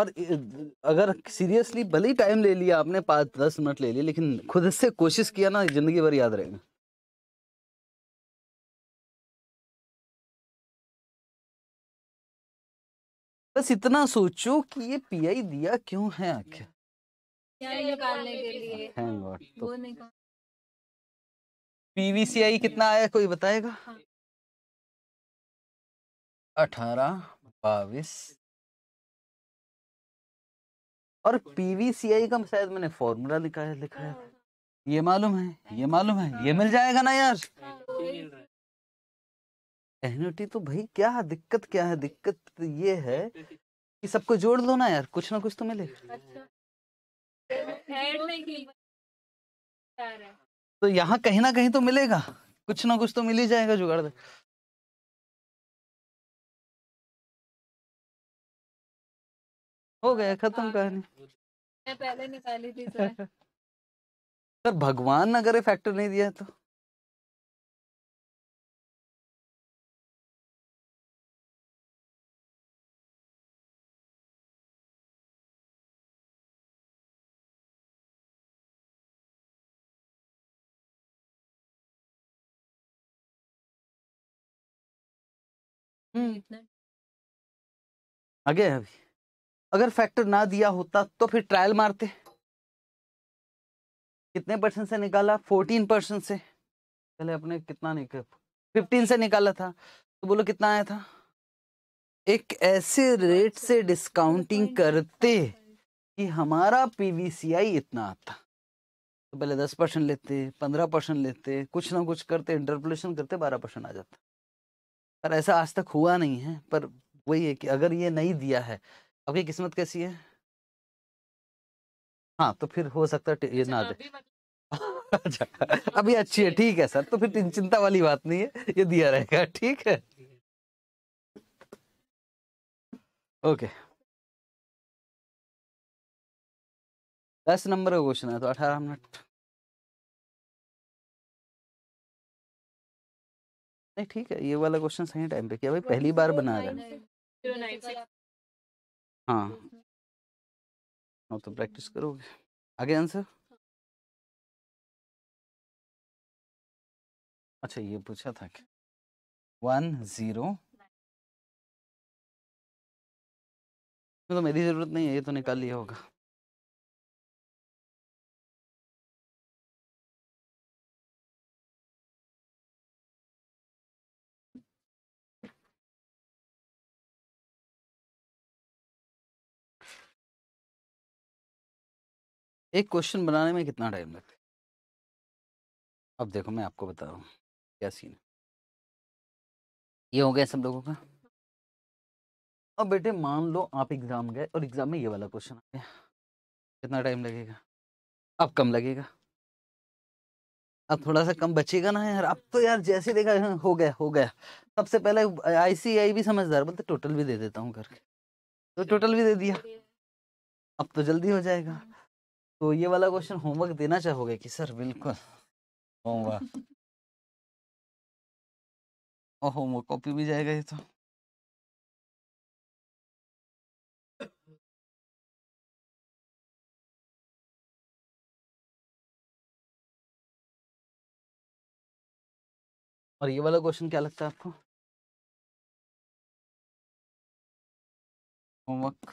और अगर सीरियसली भले ही टाइम ले लिया आपने पांच दस मिनट ले लिया लेकिन खुद से कोशिश किया ना जिंदगी भर याद रहेगा बस इतना सोचो कि ये पीआई दिया क्यों है आखिर तो। पीवीसीआई कितना आया कोई बताएगा हाँ। अठारह बाविस और पीवीसीआई का शायद मैंने फॉर्मूला लिखा है लिखा है हाँ। ये मालूम है ये मालूम है ये हाँ। मिल जाएगा ना यार एन्युटी तो भाई क्या दिक्कत क्या है दिक्कत तो ये है कि सबको जोड़ लो ना यार कुछ ना कुछ तो मिले अच्छा। तो यहाँ कहीं ना कहीं तो मिलेगा कुछ ना कुछ तो मिल ही जाएगा जुगाड़ दे हो गया खत्म कहानी पहले निकाली थी सर सर भगवान अगर फैक्टर नहीं दिया तो हम्म। आगे अभी अगर फैक्टर ना दिया होता तो फिर ट्रायल मारते कितने परसेंट से निकाला फोर्टीन परसेंट से पहले अपने कितना निकल फिफ्टीन से निकाला था तो बोलो कितना आया था एक ऐसे रेट से डिस्काउंटिंग करते कि हमारा पीवीसीआई इतना आता तो पहले दस परसेंट लेते पंद्रह परसेंट लेते कुछ ना कुछ करते इंटरपोलेशन करते बारह परसेंट आ जाता पर ऐसा आज तक हुआ नहीं है पर वही है कि अगर ये नहीं दिया है आपकी किस्मत कैसी है हाँ तो फिर हो सकता है ये अच्छा, ना दे तो मतलब अच्छा, अभी अच्छी है ठीक है सर तो फिर चिंता वाली बात नहीं है ये दिया रहेगा ठीक है ओके दस नंबर का क्वेश्चन है तो अठारह मिनट नहीं ठीक है ये वाला क्वेश्चन सही टाइम पे किया भाई पहली बार बना रहे हैं हाँ हम्म, हम्म। तो प्रैक्टिस हम्म। करोगे आगे आंसर हाँ। अच्छा ये पूछा था कि वन जीरो तो मेरी जरूरत नहीं है ये तो निकाल लिया होगा एक क्वेश्चन बनाने में कितना टाइम लगता है अब देखो मैं आपको बता रहा हूँ क्या सीन ये हो गया सब लोगों का अब बेटे मान लो आप एग्ज़ाम गए और एग्ज़ाम में ये वाला क्वेश्चन आ गया कितना टाइम लगेगा अब कम लगेगा अब थोड़ा सा कम बचेगा ना यार अब तो यार जैसे देखा हाँ, हो गया हो गया सबसे पहले आईसीआई भी समझदार बोलते टोटल भी दे देता हूँ करके तो टोटल भी दे दिया अब तो जल्दी हो जाएगा तो ये वाला क्वेश्चन होमवर्क देना चाहोगे कि सर बिल्कुल होमवर्क और होमवर्क कॉपी भी जाएगा ये तो और ये वाला क्वेश्चन क्या लगता है आपको होमवर्क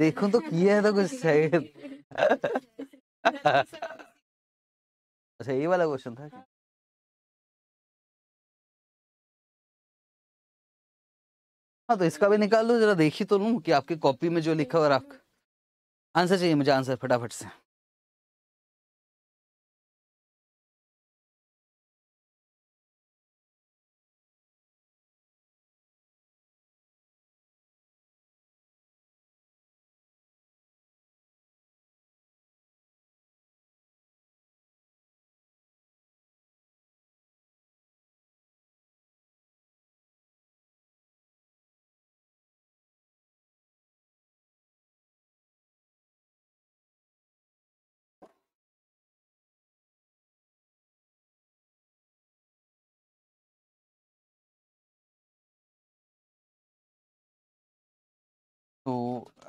देखो तो किया है तो कुछ सही अच्छा ये वाला क्वेश्चन था क्या हाँ तो इसका भी निकाल लो जरा देखी तो लू कि आपकी कॉपी में जो लिखा हुआ आपका आंसर चाहिए मुझे आंसर फटाफट से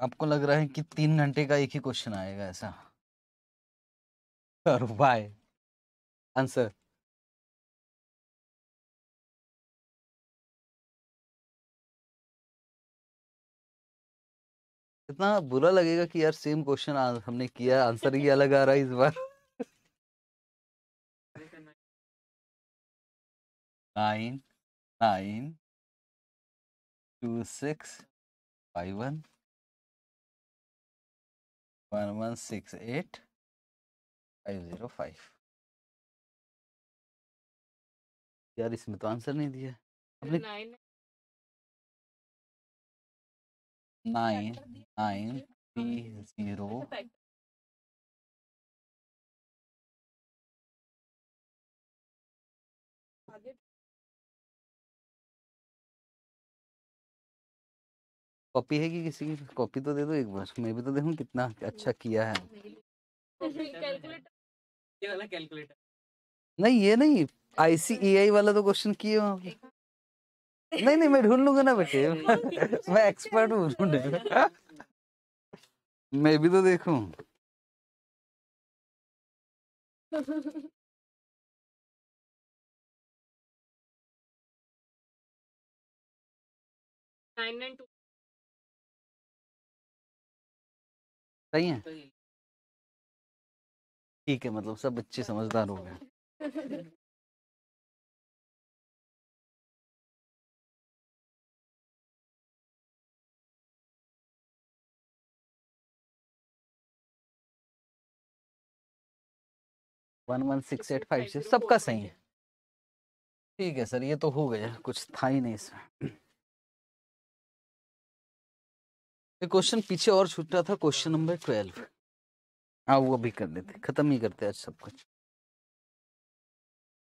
आपको लग रहा है कि तीन घंटे का एक ही क्वेश्चन आएगा ऐसा और बाय आंसर इतना बुरा लगेगा कि यार सेम क्वेश्चन हमने किया आंसर ही अलग आ रहा है इस बार nine nine two six five one one one six eight five zero five यार इसमें तो आंसर नहीं दिया नाइन नाइन नाइन थ्री हाँ। जीरो अच्छा, कॉपी है कि किसी की कॉपी तो दे दो एक बार मैं भी तो देखूं कितना अच्छा किया है नहीं ये नहीं आईसीईआई e वाला तो क्वेश्चन किए वहां पे नहीं नहीं मैं ढूंढ लूंगा ना बेटे मैं एक्सपर्ट हूँ ढूंढने मैं भी तो देखूं नाइन नाइन टू सही है ठीक है मतलब सब बच्चे समझदार हो गए one one six eight five six सबका सही है ठीक है सर ये तो हो गया कुछ था ही नहीं इसमें एक क्वेश्चन पीछे और छूट रहा था क्वेश्चन नंबर ट्वेल्व हाँ वो भी कर देते खत्म ही करते आज सब कुछ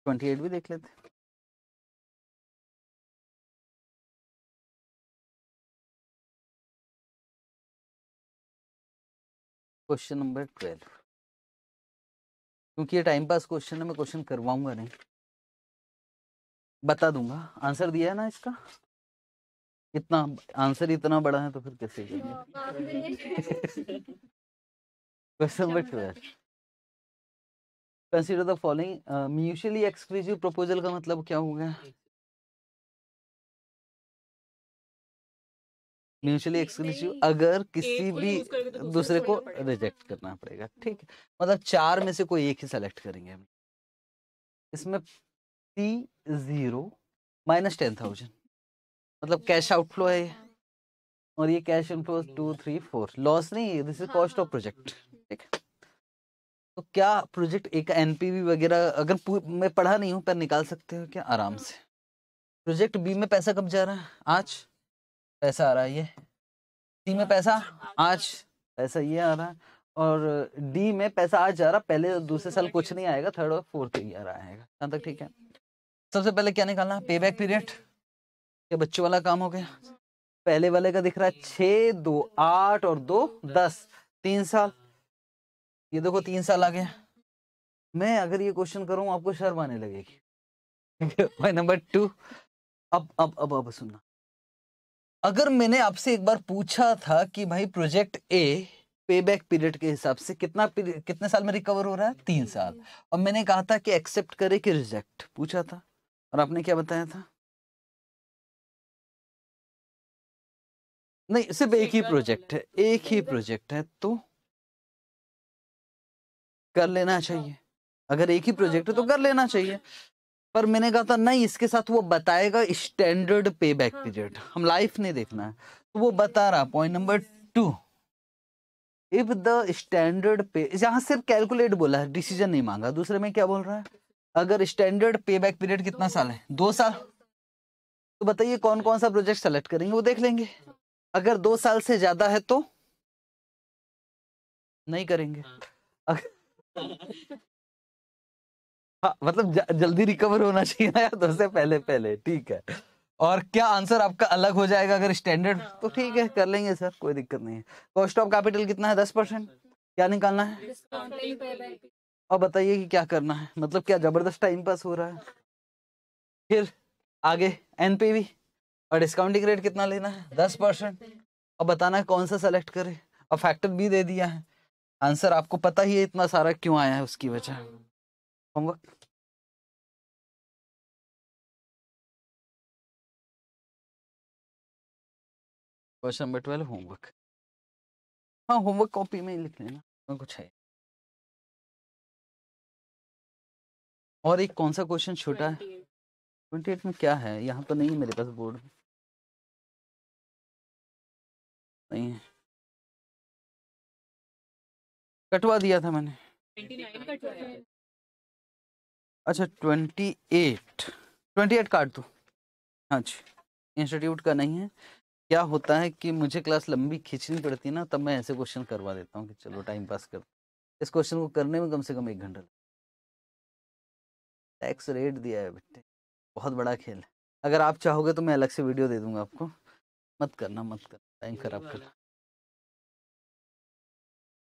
ट्वेंटी एट भी देख लेते क्वेश्चन नंबर ट्वेल्व क्योंकि ये टाइम पास क्वेश्चन है मैं क्वेश्चन करवाऊंगा नहीं बता दूंगा आंसर दिया है ना इसका इतना आंसर इतना बड़ा है तो फिर कैसे question number twelve consider the following mutually exclusive proposal का मतलब क्या हो गया म्यूचुअली एक्सक्लूसिव अगर किसी भी तो दूसरे को रिजेक्ट करना पड़ेगा ठीक है मतलब चार में से कोई एक ही सेलेक्ट करेंगे हम इसमें P zero minus ten thousand मतलब कैश हम्म। आउटफ्लो है ये और ये cash inflow two three four loss नहीं this is cost of project ठीक है तो क्या प्रोजेक्ट एक एनपीवी वगैरह अगर मैं पढ़ा नहीं हूँ पर निकाल सकते हो क्या आराम हाँ। से प्रोजेक्ट बी में पैसा कब जा रहा है आज पैसा आ रहा है ये सी में हाँ, पैसा आज पैसा ये आ रहा है और डी में पैसा आज जा रहा पहले तो दूसरे साल कुछ नहीं आएगा थर्ड और फोर्थ ईयर आएगा यहाँ तक ठीक है सबसे पहले क्या निकालना पे बैक पीरियड ये बच्चों वाला काम हो गया पहले वाले का दिख रहा है छ दो आठ और दो दस तीन साल ये देखो तीन साल आ गया मैं अगर ये क्वेश्चन करूं आपको शर्म आने लगेगी नंबर टू अब अब अब अब सुनना अगर मैंने आपसे एक बार पूछा था कि भाई प्रोजेक्ट ए पे बैक पीरियड के हिसाब से कितना कितने साल में रिकवर हो रहा है तीन साल और मैंने कहा था कि एक्सेप्ट करे कि रिजेक्ट पूछा था और आपने क्या बताया था नहीं सिर्फ एक ही प्रोजेक्ट है तो एक ही प्रोजेक्ट है तो कर लेना अच्छा। चाहिए अगर एक ही हाँ, प्रोजेक्ट है तो हाँ, कर लेना हाँ। चाहिए पर मैंने कहा था नहीं इसके साथ वो बताएगा स्टैंडर्ड पे बैक पीरियड हम लाइफ नहीं देखना है तो वो बता रहा point number two if the standard पे यहां सिर्फ कैलकुलेट बोला है डिसीजन नहीं मांगा दूसरे में क्या बोल रहा है अगर स्टैंडर्ड पे बैक पीरियड कितना साल है दो साल तो बताइए कौन कौन सा प्रोजेक्ट सेलेक्ट करेंगे वो देख लेंगे अगर दो साल से ज्यादा है तो नहीं करेंगे हाँ, हाँ मतलब जल्दी रिकवर होना चाहिए ना यार तो पहले पहले ठीक है और क्या आंसर आपका अलग हो जाएगा अगर स्टैंडर्ड हाँ। तो ठीक है कर लेंगे सर कोई दिक्कत नहीं है कॉस्ट ऑफ कैपिटल कितना है दस परसेंट क्या निकालना है और बताइए कि क्या करना है मतलब क्या जबरदस्त टाइम पास हो रहा है फिर आगे एनपीवी और डिस्काउंटिंग रेट कितना लेना है दस परसेंट अब बताना है कौन सा सेलेक्ट करे और फैक्टर भी दे दिया है आंसर आपको पता ही है इतना सारा क्यों आया है उसकी वजह homework question number twelve homework हाँ होमवर्क कॉपी में ही लिख लेना कुछ है और एक कौन सा क्वेश्चन छोटा है ट्वेंटी एट में क्या है यहाँ तो नहीं है मेरे पास बोर्ड में नहीं है कटवा दिया था मैंने अच्छा ट्वेंटी एट ट्वेंटी एट काट दो हाँ जी इंस्टीट्यूट का नहीं है क्या होता है कि मुझे क्लास लंबी खींचनी पड़ती है ना तब मैं ऐसे क्वेश्चन करवा देता हूँ कि चलो टाइम पास कर इस क्वेश्चन को करने में कम से कम एक घंटा टैक्स रेट दिया है बेटे बहुत बड़ा खेल है अगर आप चाहोगे तो मैं अलग से वीडियो दे दूंगा आपको मत करना मत करना तो खराब कर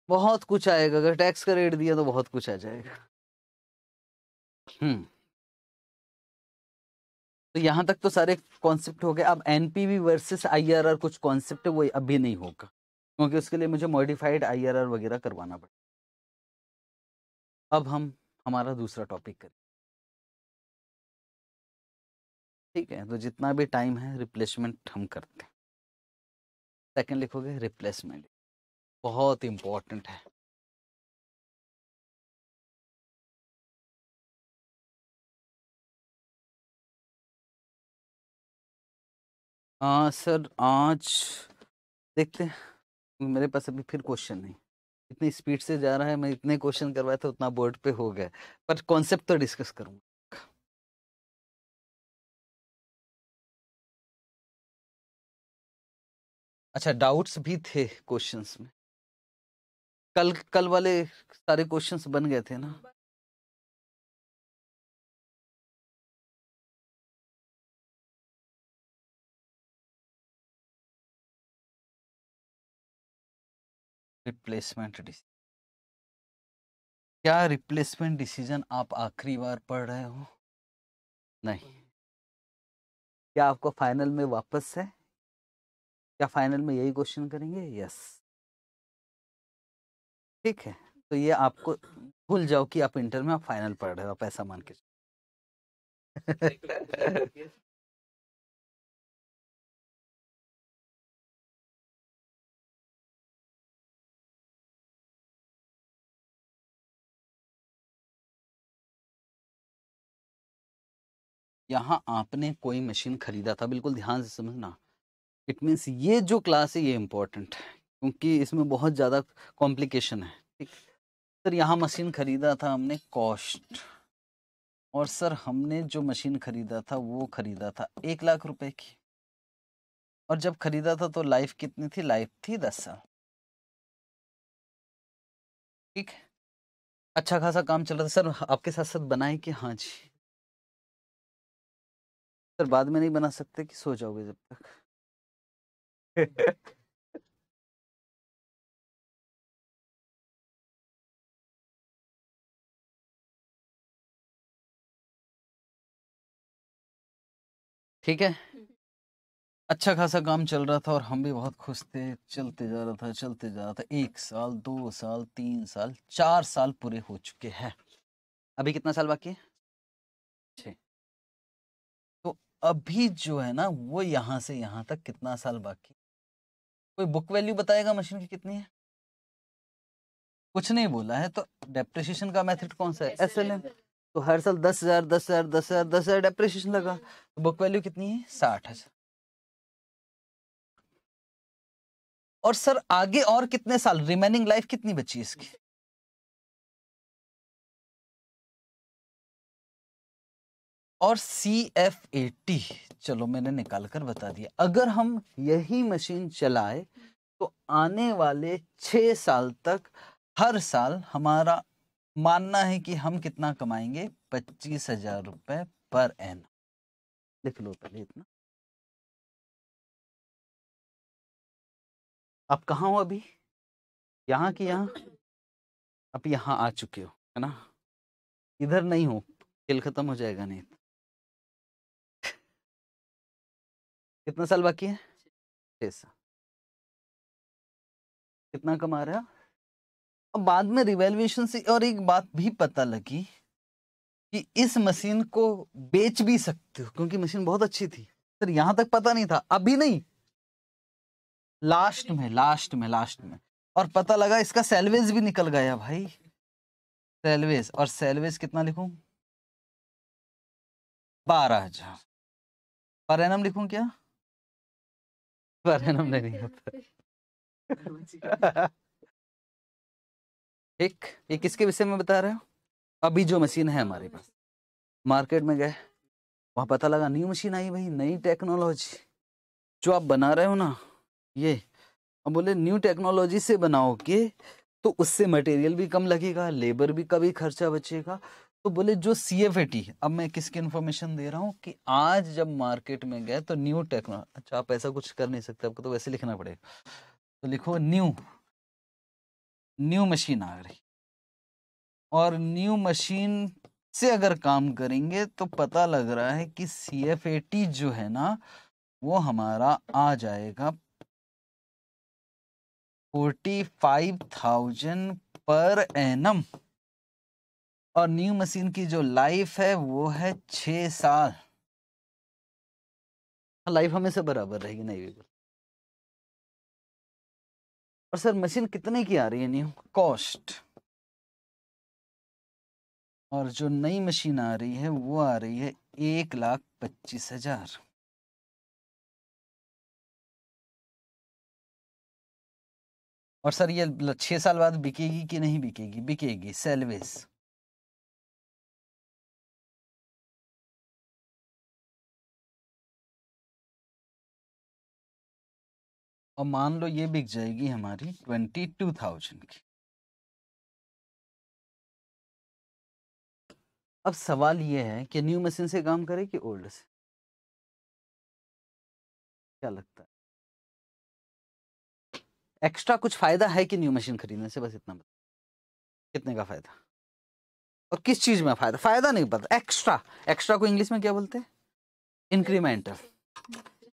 बहुत कुछ आएगा अगर टैक्स का रेट दिया तो बहुत कुछ आ जाएगा हम्म तो यहां तक तो सारे कॉन्सेप्ट हो गए अब एनपीवी वर्सेस आईआरआर कुछ कॉन्सेप्ट है वो अभी नहीं होगा क्योंकि उसके लिए मुझे मॉडिफाइड आईआरआर वगैरह करवाना पड़ेगा अब हम हमारा दूसरा टॉपिक करें ठीक है तो जितना भी टाइम है रिप्लेसमेंट हम करते हैं सेकंड लिखोगे रिप्लेसमेंट बहुत इंपॉर्टेंट है आ, हाँ, सर आज देखते हैं मेरे पास अभी फिर क्वेश्चन नहीं इतनी स्पीड से जा रहा है मैं इतने क्वेश्चन करवाया था उतना बोर्ड पे हो गया पर कॉन्सेप्ट तो डिस्कस करूँगा अच्छा डाउट्स भी थे क्वेश्चंस में कल कल वाले सारे क्वेश्चंस बन गए थे ना रिप्लेसमेंट डिसीजन क्या रिप्लेसमेंट डिसीजन आप आखिरी बार पढ़ रहे हो नहीं क्या आपको फाइनल में वापस है क्या फाइनल में यही क्वेश्चन करेंगे यस ठीक है तो ये आपको भूल जाओ कि आप इंटर में आप फाइनल पढ़ रहे हो आप ऐसा मान के यहाँ आपने कोई मशीन खरीदा था बिल्कुल ध्यान से समझना इट मीन्स ये जो क्लास है ये इम्पोर्टेंट है क्योंकि इसमें बहुत ज़्यादा कॉम्प्लिकेशन है ठीक सर यहाँ मशीन ख़रीदा था हमने कॉस्ट और सर हमने जो मशीन ख़रीदा था वो ख़रीदा था एक लाख रुपए की और जब ख़रीदा था तो लाइफ कितनी थी लाइफ थी दस साल ठीक है अच्छा खासा काम चल रहा था सर आपके साथ साथ बनाए कि हाँ जी सर बाद में नहीं बना सकते कि सो जाओगे जब तक ठीक है अच्छा खासा काम चल रहा था और हम भी बहुत खुश थे चलते जा रहा था चलते जा रहा था एक साल दो साल तीन साल चार साल पूरे हो चुके हैं अभी कितना साल बाकी है तो अभी जो है ना वो यहाँ से यहाँ तक कितना साल बाकी कोई बुक वैल्यू बताएगा मशीन की कितनी है कुछ नहीं बोला है तो डेप्रिसिएशन का मेथड कौन सा है एस तो हर साल दस हजार दस हजार दस हजार दस हजार डेप्रिसिएशन लगा तो बुक वैल्यू कितनी है साठ हजार और सर आगे और कितने साल रिमेनिंग लाइफ कितनी बची है इसकी और सी एफ ए टी चलो मैंने निकाल कर बता दिया अगर हम यही मशीन चलाए तो आने वाले छ साल तक हर साल हमारा मानना है कि हम कितना कमाएंगे पच्चीस हजार रुपये पर एन लिख लो पहले इतना आप कहाँ हो अभी यहाँ की यहाँ आप यहाँ आ चुके हो है ना इधर नहीं हो खेल खत्म हो जाएगा नहीं तो। कितना साल बाकी है छः साल कितना कमा रहा अब बाद में रिवेल्यूशन से और एक बात भी पता लगी कि इस मशीन को बेच भी सकते हो क्योंकि मशीन बहुत अच्छी थी सर यहां तक पता नहीं था अभी नहीं लास्ट में लास्ट में लास्ट में और पता लगा इसका सैलवेज भी निकल गया भाई सैलवेज और सैलवेज कितना लिखूं बारह हजार पर एनम लिखूं क्या पर है नहीं आता एक ये किसके विषय में बता रहे हो अभी जो मशीन है हमारे पास मार्केट में गए वहां पता लगा न्यू मशीन आई भाई नई टेक्नोलॉजी जो आप बना रहे हो ना ये अब बोले न्यू टेक्नोलॉजी से बनाओगे तो उससे मटेरियल भी कम लगेगा लेबर भी कभी खर्चा बचेगा तो बोले जो सी एफ टी अब मैं किसकी इन्फॉर्मेशन दे रहा हूँ कि आज जब मार्केट में गए तो न्यू टेक्नोलॉजी अच्छा आप ऐसा कुछ कर नहीं सकते आपको तो वैसे लिखना पड़ेगा तो लिखो न्यू न्यू मशीन आ रही और न्यू मशीन से अगर काम करेंगे तो पता लग रहा है कि सी एफ ए टी जो है ना वो हमारा आ जाएगा forty five thousand per annum और न्यू मशीन की जो लाइफ है वो है छ साल लाइफ हमेशा बराबर रहेगी नहीं बिल्कुल और सर मशीन कितने की आ रही है न्यू कॉस्ट और जो नई मशीन आ रही है वो आ रही है एक लाख पच्चीस हजार और सर ये छह साल बाद बिकेगी कि नहीं बिकेगी बिकेगी सेलवेज और मान लो ये बिक जाएगी हमारी ट्वेंटी टू थाउजेंड की अब सवाल ये है कि न्यू मशीन से काम करे कि ओल्ड से क्या लगता है एक्स्ट्रा कुछ फायदा है कि न्यू मशीन खरीदने से बस इतना बता कितने का फायदा और किस चीज में फायदा फायदा नहीं पता एक्स्ट्रा एक्स्ट्रा को इंग्लिश में क्या बोलते हैं इंक्रीमेंटल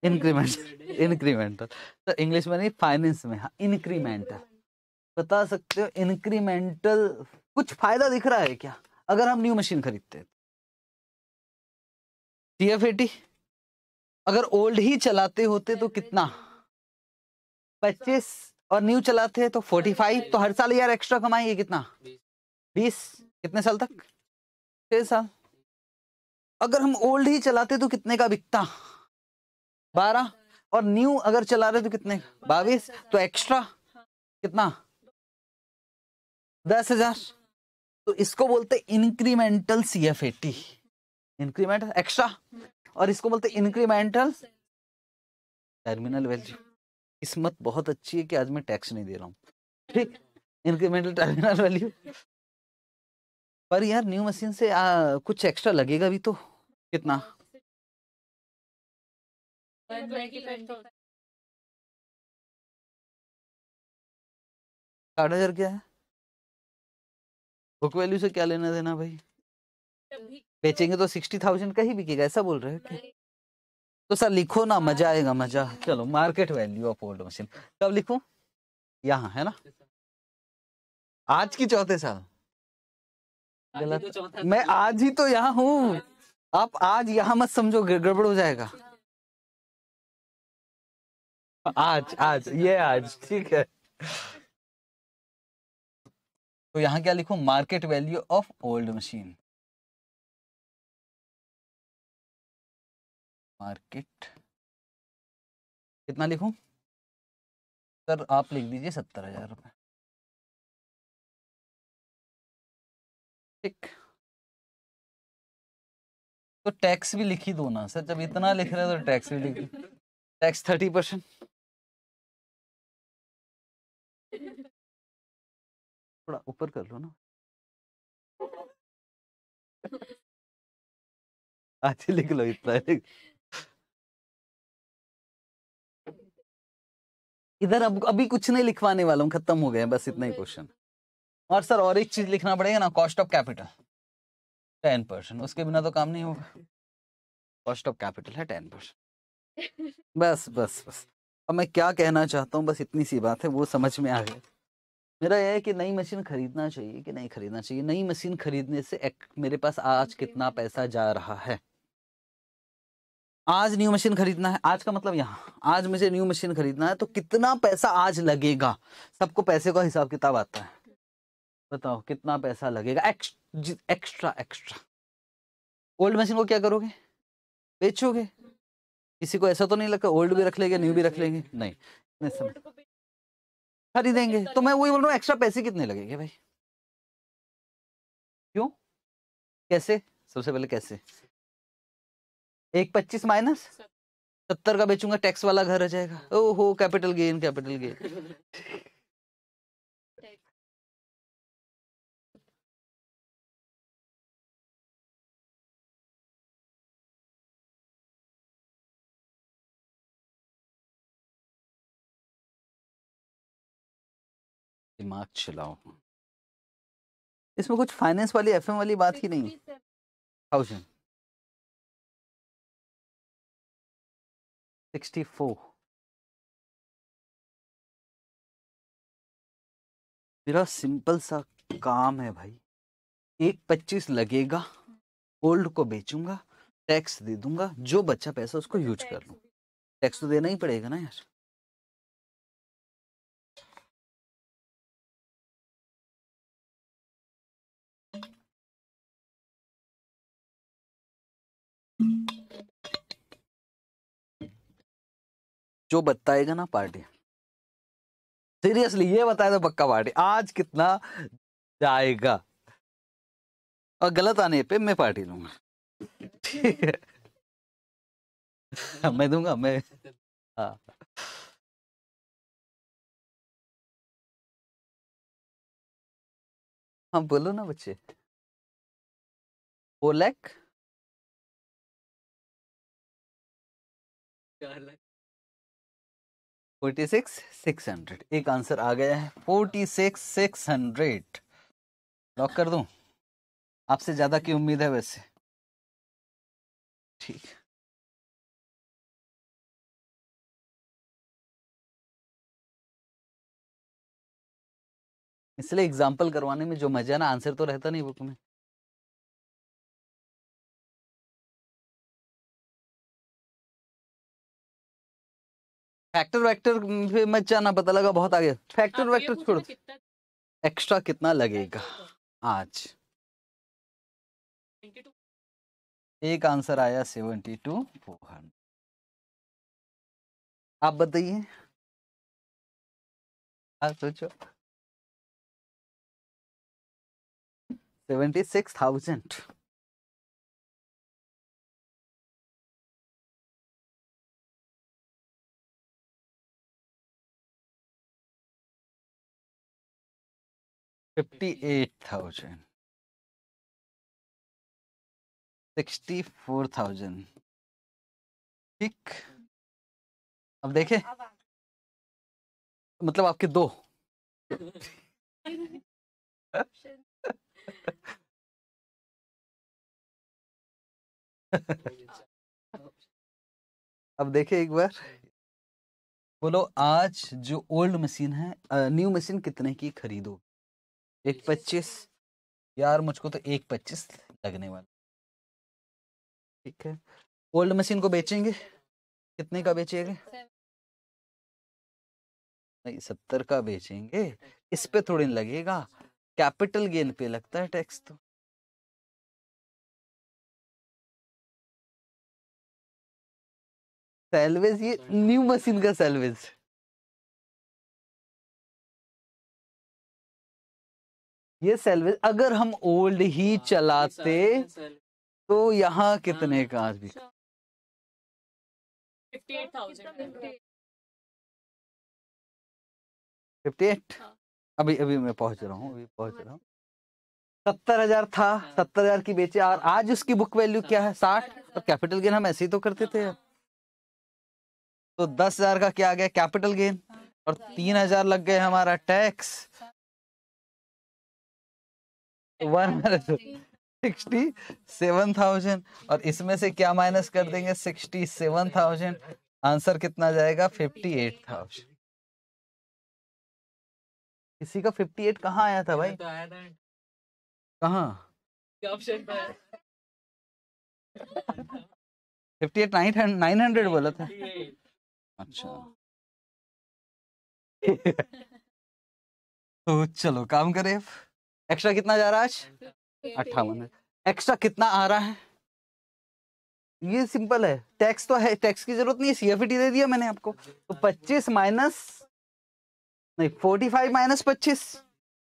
इंक्रीमेंटल इंक्रीमेंटल तो इंग्लिश में नहीं फाइनेंस में हाँ इंक्रीमेंटल बता सकते हो इंक्रीमेंटल कुछ फायदा दिख रहा है क्या अगर हम न्यू मशीन खरीदते हैं टी तो। एटी अगर ओल्ड ही चलाते होते तो कितना पच्चीस और न्यू चलाते हैं तो फोर्टी फाइव तो हर साल यार एक्स्ट्रा कमाएंगे कितना बीस कितने साल तक छह साल अगर हम ओल्ड ही चलाते तो कितने का बिकता बारह और न्यू अगर चला रहे तो कितने बाईस तो एक्स्ट्रा कितना दस हजार तो इसको बोलते incremental C F AT incremental extra और इसको बोलते इंक्रीमेंटल टर्मिनल वैल्यू किस्मत बहुत अच्छी है कि आज मैं टैक्स नहीं दे रहा हूँ ठीक इंक्रीमेंटल टर्मिनल वैल्यू पर यार न्यू मशीन से आ, कुछ एक्स्ट्रा लगेगा भी तो कितना साठ हजार क्या है बुक वैल्यू से क्या लेना देना भाई बेचेंगे तो सिक्सटी थाउजेंड का ही बिकेगा ऐसा बोल रहे हैं तो सर लिखो ना मजा हाँ। आएगा मजा चलो market value of old machine कब लिखू यहाँ है ना आज की चौथे साल गलत तो मैं आज ही तो यहाँ हूँ हाँ। आप आज यहाँ मत समझो गड़बड़ हो जाएगा आज आज ये आज ठीक है तो यहां क्या लिखू market value of old machine market कितना लिखूं सर आप लिख दीजिए सत्तर हजार रुपये ठीक तो टैक्स भी लिखी दो ना सर जब इतना लिख रहे हो तो टैक्स भी लिखी टैक्स थर्टी परसेंट थोड़ा ऊपर कर लो ना अच्छे लिख लो इतना इधर अब अभी कुछ नहीं लिखवाने वाला हूँ खत्म हो गए बस इतना ही क्वेश्चन और सर और एक चीज लिखना पड़ेगा ना cost of capital ten percent उसके बिना तो काम नहीं होगा कॉस्ट ऑफ कैपिटल है टेन परसेंट बस बस बस अब मैं क्या कहना चाहता हूँ बस इतनी सी बात है वो समझ में आ गया मेरा यह है कि नई मशीन खरीदना चाहिए कि नहीं खरीदना चाहिए नई मशीन खरीदने से एक मेरे पास आज कितना पैसा जा रहा है आज न्यू मशीन खरीदना है आज का मतलब यहाँ आज मुझे न्यू मशीन खरीदना है तो कितना पैसा आज लगेगा सबको पैसे का हिसाब किताब आता है बताओ कितना पैसा लगेगा एक्स्ट्रा एक्स्ट्रा ओल्ड मशीन को क्या करोगे बेचोगे किसी को ऐसा तो नहीं लगता ओल्ड भी रख लेंगे न्यू भी रख लेंगे नहीं इतने समय खरीदेंगे तो मैं वही बोल रहा हूँ एक्स्ट्रा पैसे कितने लगेंगे भाई क्यों कैसे सबसे पहले कैसे एक पच्चीस माइनस सत्तर का बेचूंगा टैक्स वाला घर आ जाएगा हाँ। ओहो कैपिटल गेन कैपिटल गेन दिमाग चलाओ इसमें कुछ फाइनेंस वाली एफएम वाली बात ही नहीं थाउजेंड सिक्सटी फोर मेरा सिंपल सा काम है भाई एक पच्चीस लगेगा गोल्ड को बेचूंगा टैक्स दे दूंगा जो बच्चा पैसा उसको यूज कर लूँ टैक्स तो देना ही पड़ेगा ना यार जो बताएगा ना पार्टी सीरियसली ये बताए तो पक्का पार्टी आज कितना जाएगा और गलत आने पे मैं पार्टी लूंगा ठीक है मैं दूंगा मैं हाँ हाँ बोलो ना बच्चे ओलेक फोर्टी सिक्स सिक्स हंड्रेड एक आंसर आ गया है forty six six hundred lock कर दूं आपसे ज़्यादा की उम्मीद है वैसे ठीक इसलिए एग्जाम्पल करवाने में जो मजा ना आंसर तो रहता नहीं बुक में फैक्टर वैक्टर में जाना पता लगा बहुत आगे फैक्टर वैक्टर छोड़ एक्स्ट्रा कितना लगेगा आज एक आंसर आया सेवेंटी टू फोर हंड्रेड आप बताइए आप सोचो seventy six thousand fifty eight thousand sixty four thousand ठीक अब देखे मतलब आपके दो अब देखे एक बार बोलो आज जो ओल्ड मशीन है न्यू मशीन कितने की खरीदो एक पच्चीस यार मुझको तो एक पच्चीस लगने वाला ठीक है ओल्ड मशीन को बेचेंगे कितने का बेचेंगे नहीं सत्तर का बेचेंगे इस पे थोड़ी लगेगा कैपिटल गेन पे लगता है टैक्स तो सैलवेज ये न्यू मशीन का सैलवेज ये सेल्वेज अगर हम ओल्ड ही हाँ, चलाते तो यहाँ हाँ, कितने का आज भी फिफ्टी एट अभी अभी मैं पहुंच रहा हूँ अभी पहुंच रहा हूँ सत्तर हजार था हाँ। सत्तर हजार की बेचे और आज उसकी बुक वैल्यू क्या है साठ और कैपिटल गेन हम ऐसे ही तो करते थे तो दस हजार का क्या आ गया कैपिटल गेन और तीन हजार लग गए हमारा टैक्स वन हाँ, सिक्सटी हाँ। सेवन थाउजेंड और इसमें से क्या माइनस कर देंगे सिक्सटी सेवन थाउजेंड आंसर कितना जाएगा फिफ्टी एट थाउजेंड किसी का फिफ्टी एट कहाँ आया था भाई तो कहाँ fifty eight nine nine hundred बोला था अच्छा हाँ। तो चलो काम करें एक्स्ट्रा कितना जा रहा है आज अट्ठावन एक्स्ट्रा कितना आ रहा है ये सिंपल है टैक्स तो है टैक्स की जरूरत नहीं है सीएफटी दे दिया मैंने आपको तो 25 माइनस नहीं 45 माइनस 25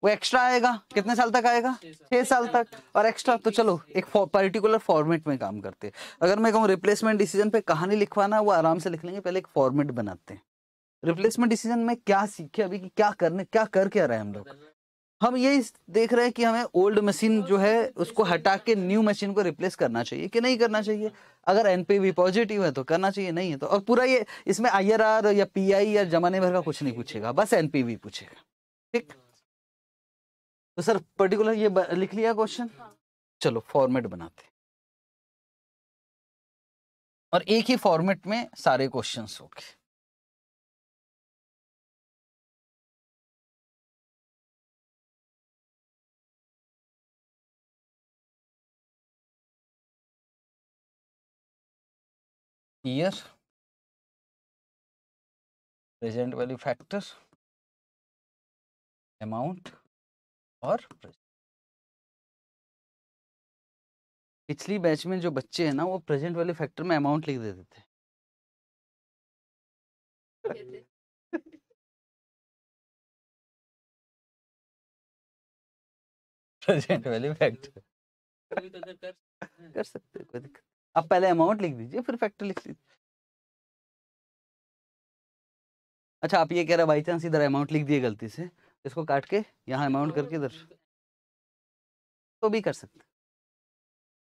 वो एक्स्ट्रा आएगा कितने साल तक आएगा छह साल तक और एक्स्ट्रा तो चलो एक पर्टिकुलर फॉर्मेट में काम करते हैं अगर मैं कहूँ रिप्लेसमेंट डिसीजन पे कहानी लिखवाना वो आराम से लिख लेंगे पहले एक फॉर्मेट बनाते हैं रिप्लेसमेंट डिसीजन में क्या सीखे अभी कि क्या करने क्या कर क्या रहे हम लोग हम ये देख रहे हैं कि हमें ओल्ड मशीन जो है उसको हटा के न्यू मशीन को रिप्लेस करना चाहिए कि नहीं करना चाहिए अगर एनपीवी पॉजिटिव है तो करना चाहिए नहीं है तो और पूरा ये इसमें आईआरआर या पीआई या जमाने भर का कुछ नहीं पूछेगा बस एनपीवी पूछेगा ठीक तो सर पर्टिकुलर ये लिख लिया क्वेश्चन हाँ। चलो फॉर्मेट बनाते और एक ही फॉर्मेट में सारे क्वेश्चन होके okay. here present value factor amount और पिछली बैच में जो बच्चे हैं ना वो प्रेजेंट वैल्यू फैक्टर में अमाउंट लिख देते थे प्रेजेंट वैल्यू फैक्टर कर सकते कोई दिक्कत आप पहले अमाउंट लिख दीजिए फिर फैक्टर लिख लीजिए अच्छा आप ये कह रहे बाई चांस इधर अमाउंट लिख दिए गलती से इसको काट के यहाँ अमाउंट हाँ, करके इधर तो भी कर सकते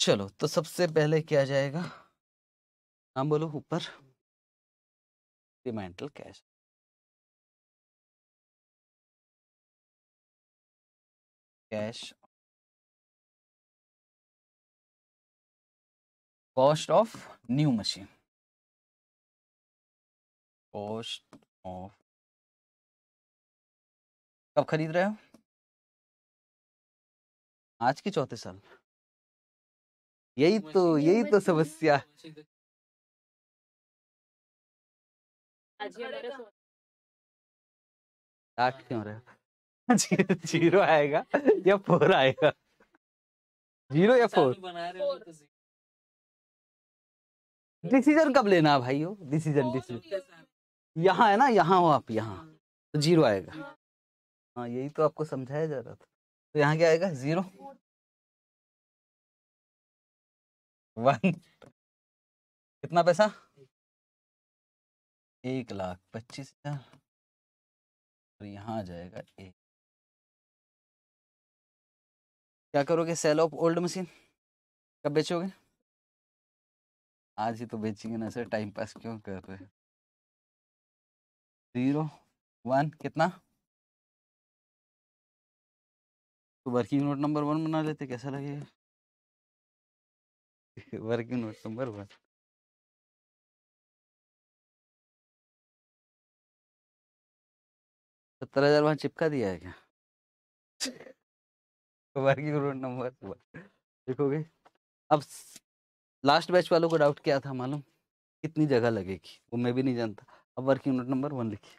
चलो तो सबसे पहले क्या जाएगा नाम हाँ, बोलो ऊपर डिमेंटल cash cash cost of new machine cost of कब खरीद रहे हो आज के चौथे साल यही तो यही तो समस्या आठ क्यों रहे जीरो आएगा या फोर आएगा जीरो या फोर डिसीजन कब लेना है भाई डिसीजन डिसीजन यहाँ है ना यहाँ हो आप यहाँ हाँ। तो जीरो आएगा हाँ यही तो आपको समझाया जा रहा था तो यहाँ क्या आएगा जीरो वन कितना पैसा एक लाख पच्चीस हजार और यहाँ आ जाएगा एक क्या करोगे सेल ऑफ ओल्ड मशीन कब बेचोगे आज ही तो बेचेंगे ना सर टाइम पास क्यों कर रहे जीरो वन कितना तो वर्किंग नोट नंबर वन बना लेते कैसा लगेगा वर्किंग नोट नंबर वन सत्तर हजार वहां चिपका दिया है क्या वर्किंग नोट नंबर वन देखोगे अब लास्ट बैच वालों को डाउट क्या था मालूम कितनी जगह लगेगी वो मैं भी नहीं जानता अब वर्किंग नोट नंबर वन लिखिए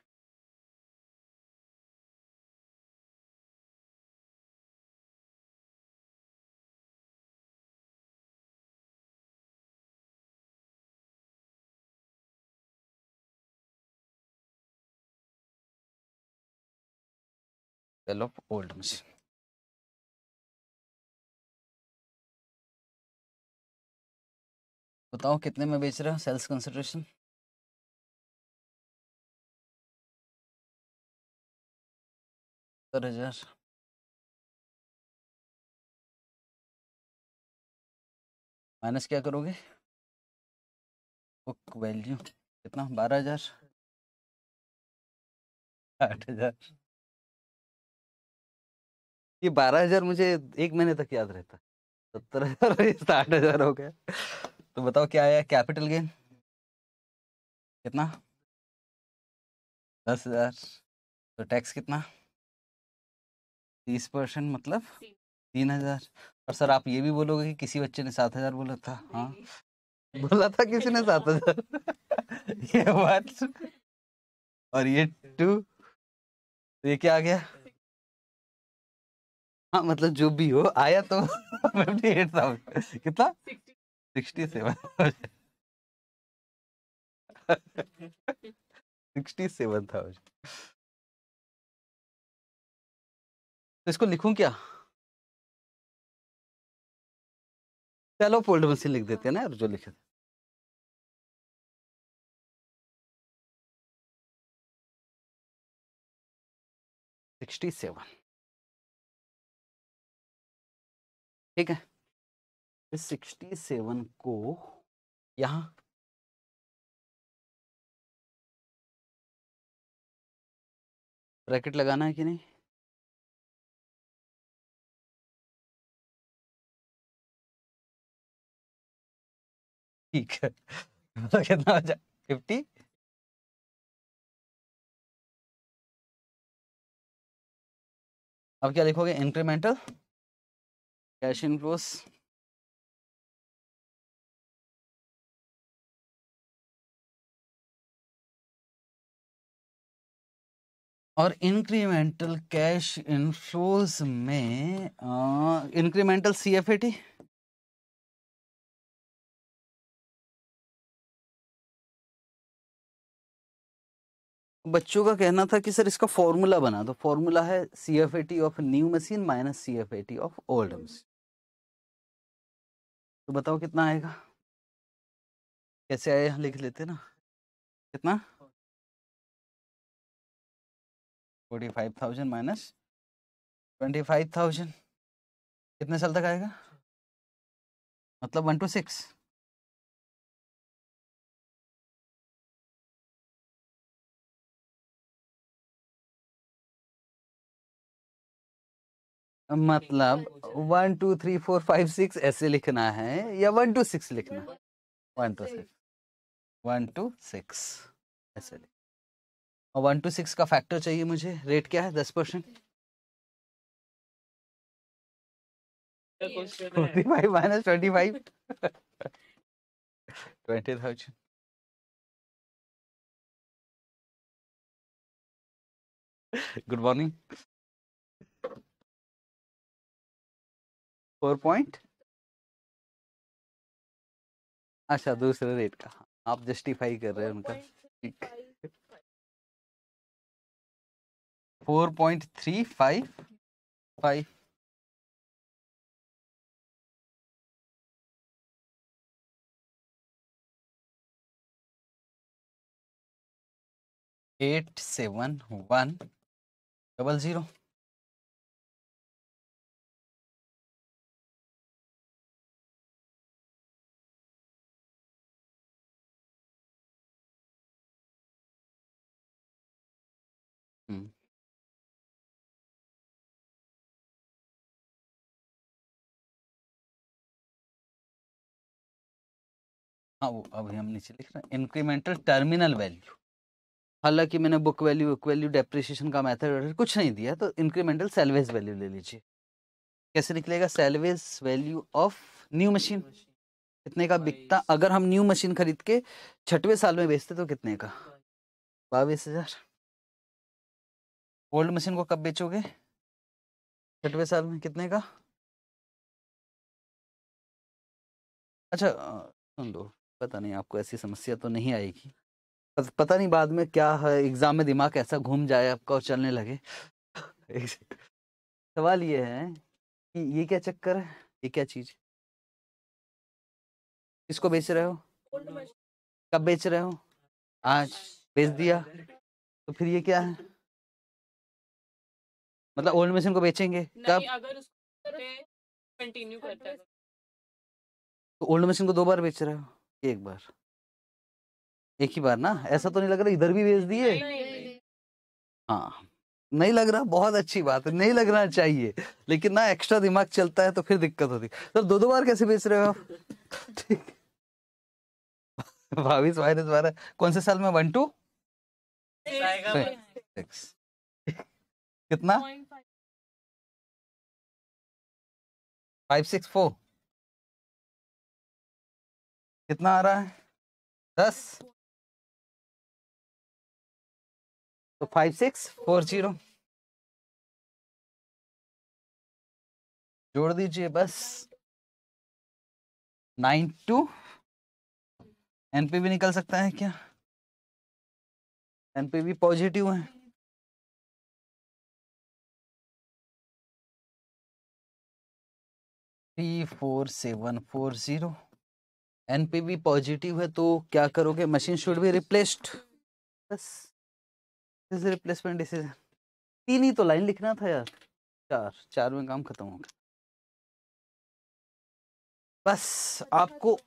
ओल्ड मशीन बताओ कितने में बेच रहे हो सेल्स कंसिड्रेशन सत्तर हजार माइनस क्या करोगे बुक वैल्यू कितना बारह हजार आठ हजार ये बारह हजार मुझे एक महीने तक याद रहता सत्तर हजार आठ हजार हो गया तो बताओ क्या आया कैपिटल गेन कितना दस हजार तो टैक्स कितना तीस परसेंट मतलब तीन हजार और सर आप ये भी बोलोगे कि किसी बच्चे ने सात हजार बोला था हाँ बोला था किसी ने सात हजार ये बात और ये टू तो ये क्या आ गया हाँ मतलब जो भी हो आया तो फिफ्टी एट थाउजेंड कितना sixty seven sixty seven thousand इसको लिखूं क्या चलो फोल्ड मशीन लिख देते हैं ना जो लिखे सिक्सटी सेवन ठीक है सिक्सटी सेवन को यहाँ ब्रैकेट लगाना है कि नहीं ठीक है कितना हो जाए फिफ्टी अब क्या लिखोगे इंक्रीमेंटल कैश इनफ्लोस और इंक्रीमेंटल कैश इनफ्लोज में इंक्रीमेंटल सी एफ एटी बच्चों का कहना था कि सर इसका फॉर्मूला बना दो फॉर्मूला है C F AT of new machine minus C F AT of old machine तो बताओ कितना आएगा कैसे आया लिख लेते ना कितना forty five thousand minus twenty five thousand कितने साल तक आएगा मतलब वन टू सिक्स मतलब one two three four five six ऐसे लिखना है या वन टू सिक्स लिखना one two six one two six ऐसे लिखना और वन टू सिक्स का फैक्टर चाहिए मुझे रेट क्या है दस percent twenty five minus twenty five twenty thousand good morning four point अच्छा दूसरे रेट का आप जस्टिफाई कर रहे हैं उनका four point three five five eight seven one double zero हाँ वो अभी हम नीचे लिख रहे हैं इंक्रीमेंटल टर्मिनल वैल्यू हालांकि मैंने book value book value depreciation का मेथड कुछ नहीं दिया तो इंक्रीमेंटल सेलवेज वैल्यू ले लीजिए कैसे निकलेगा salvage value of new machine कितने का बिकता अगर हम न्यू मशीन खरीद के छठवें साल में बेचते तो कितने का बाईस हजार ओल्ड मशीन को कब बेचोगे छठवें साल में कितने का अच्छा सुन दो पता नहीं आपको ऐसी समस्या तो नहीं आएगी पता नहीं बाद में क्या एग्ज़ाम में दिमाग ऐसा घूम जाए आपका और चलने लगे सवाल ये है कि ये क्या चक्कर है ये क्या चीज़ किसको बेच रहे हो कब बेच रहे हो आज बेच दिया तो फिर ये क्या है मतलब ओल्ड मशीन को बेचेंगे कब कंटिन्यू करता है तो ओल्ड मशीन को दो बार बेच रहे हो एक बार एक ही बार ना ऐसा तो नहीं लग रहा इधर भी भेज दिए हाँ नहीं लग रहा बहुत अच्छी बात है नहीं लगना चाहिए लेकिन ना एक्स्ट्रा दिमाग चलता है तो फिर दिक्कत होती सर तो दो दो बार कैसे बेच रहे हो आप ठीक बाईस बाईस बारह कौन से साल में वन टू सिक्स कितना फाइव सिक्स फोर कितना आ रहा है दस तो फाइव सिक्स फोर जीरो जोड़ दीजिए बस नाइन टू एनपी भी निकल सकता है क्या एनपी भी पॉजिटिव है three four seven four zero NPV positive है तो क्या करोगे मशीन शुड बी रिप्लेस्ड बस दिस रिप्लेसमेंट डिसीजन तीन ही तो लाइन लिखना था यार चार चार में काम खत्म हो गया बस आपको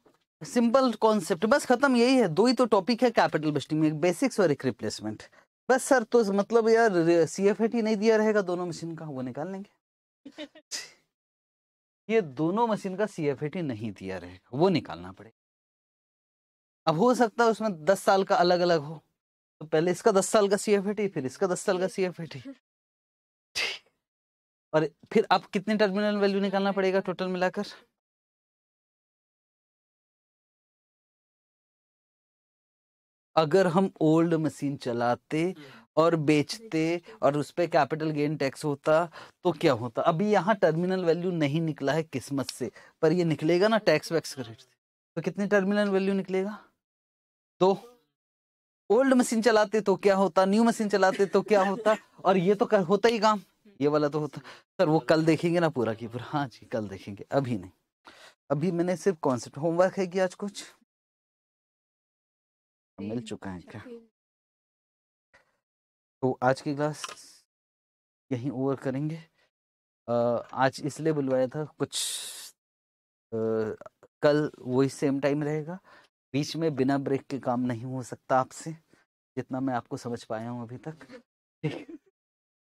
सिंपल कॉन्सेप्ट बस खत्म यही है दो ही तो टॉपिक है कैपिटल बस्टिंग में एक बेसिक्स और एक रिप्लेसमेंट बस सर तो मतलब यार सी एफ e नहीं दिया रहेगा दोनों मशीन का वो निकाल लेंगे ये दोनों मशीन का सी एफ नहीं दिया रहेगा वो निकालना पड़ेगा अब हो सकता है उसमें दस साल का अलग अलग हो तो पहले इसका दस साल का सी एफ फिर इसका दस साल का सी एफ ठीक और फिर आप कितने टर्मिनल वैल्यू निकालना पड़ेगा टोटल मिलाकर अगर हम ओल्ड मशीन चलाते हम्म। और बेचते और उस पर कैपिटल गेन टैक्स होता तो क्या होता अभी यहाँ टर्मिनल वैल्यू नहीं निकला है किस्मत से पर ये निकलेगा ना टैक्स वैक्स क्रेडिट से तो कितने टर्मिनल वैल्यू निकलेगा दो ओल्ड मशीन चलाते तो क्या होता न्यू मशीन चलाते तो क्या होता और ये तो कर होता ही काम ये वाला तो होता सर वो कल देखेंगे ना पूरा की पूरा हाँ जी कल देखेंगे अभी नहीं अभी मैंने सिर्फ कॉन्सेप्ट होमवर्क है कि आज कुछ मिल चुका है क्या तो आज की क्लास यहीं ओवर करेंगे आज इसलिए बुलवाया था कुछ आ, कल वही सेम टाइम रहेगा बीच में बिना ब्रेक के काम नहीं हो सकता आपसे जितना मैं आपको समझ पाया हूँ अभी तक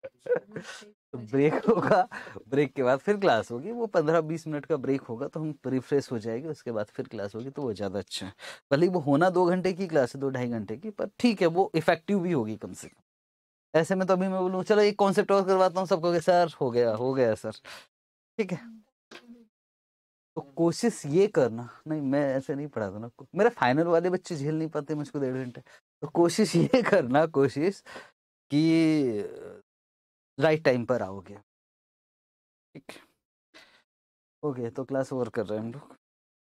तो ब्रेक होगा ब्रेक के बाद फिर क्लास होगी वो पंद्रह बीस मिनट का ब्रेक होगा तो हम रिफ्रेश हो जाएंगे उसके बाद फिर क्लास होगी तो वो ज़्यादा अच्छा है भले वो होना दो घंटे की क्लास है दो ढाई घंटे की पर ठीक है वो इफेक्टिव भी होगी कम से कम ऐसे में तो अभी मैं बोलू चलो एक कॉन्सेप्ट और करवाता हूँ सबको सर हो गया हो गया सर ठीक है तो कोशिश ये करना नहीं मैं ऐसे नहीं पढ़ाता ना मेरे फाइनल वाले बच्चे झेल नहीं पाते मुझको डेढ़ घंटे तो कोशिश ये करना कोशिश कि राइट टाइम पर आओगे ठीक ओके तो क्लास ओवर कर रहे हैं हम लोग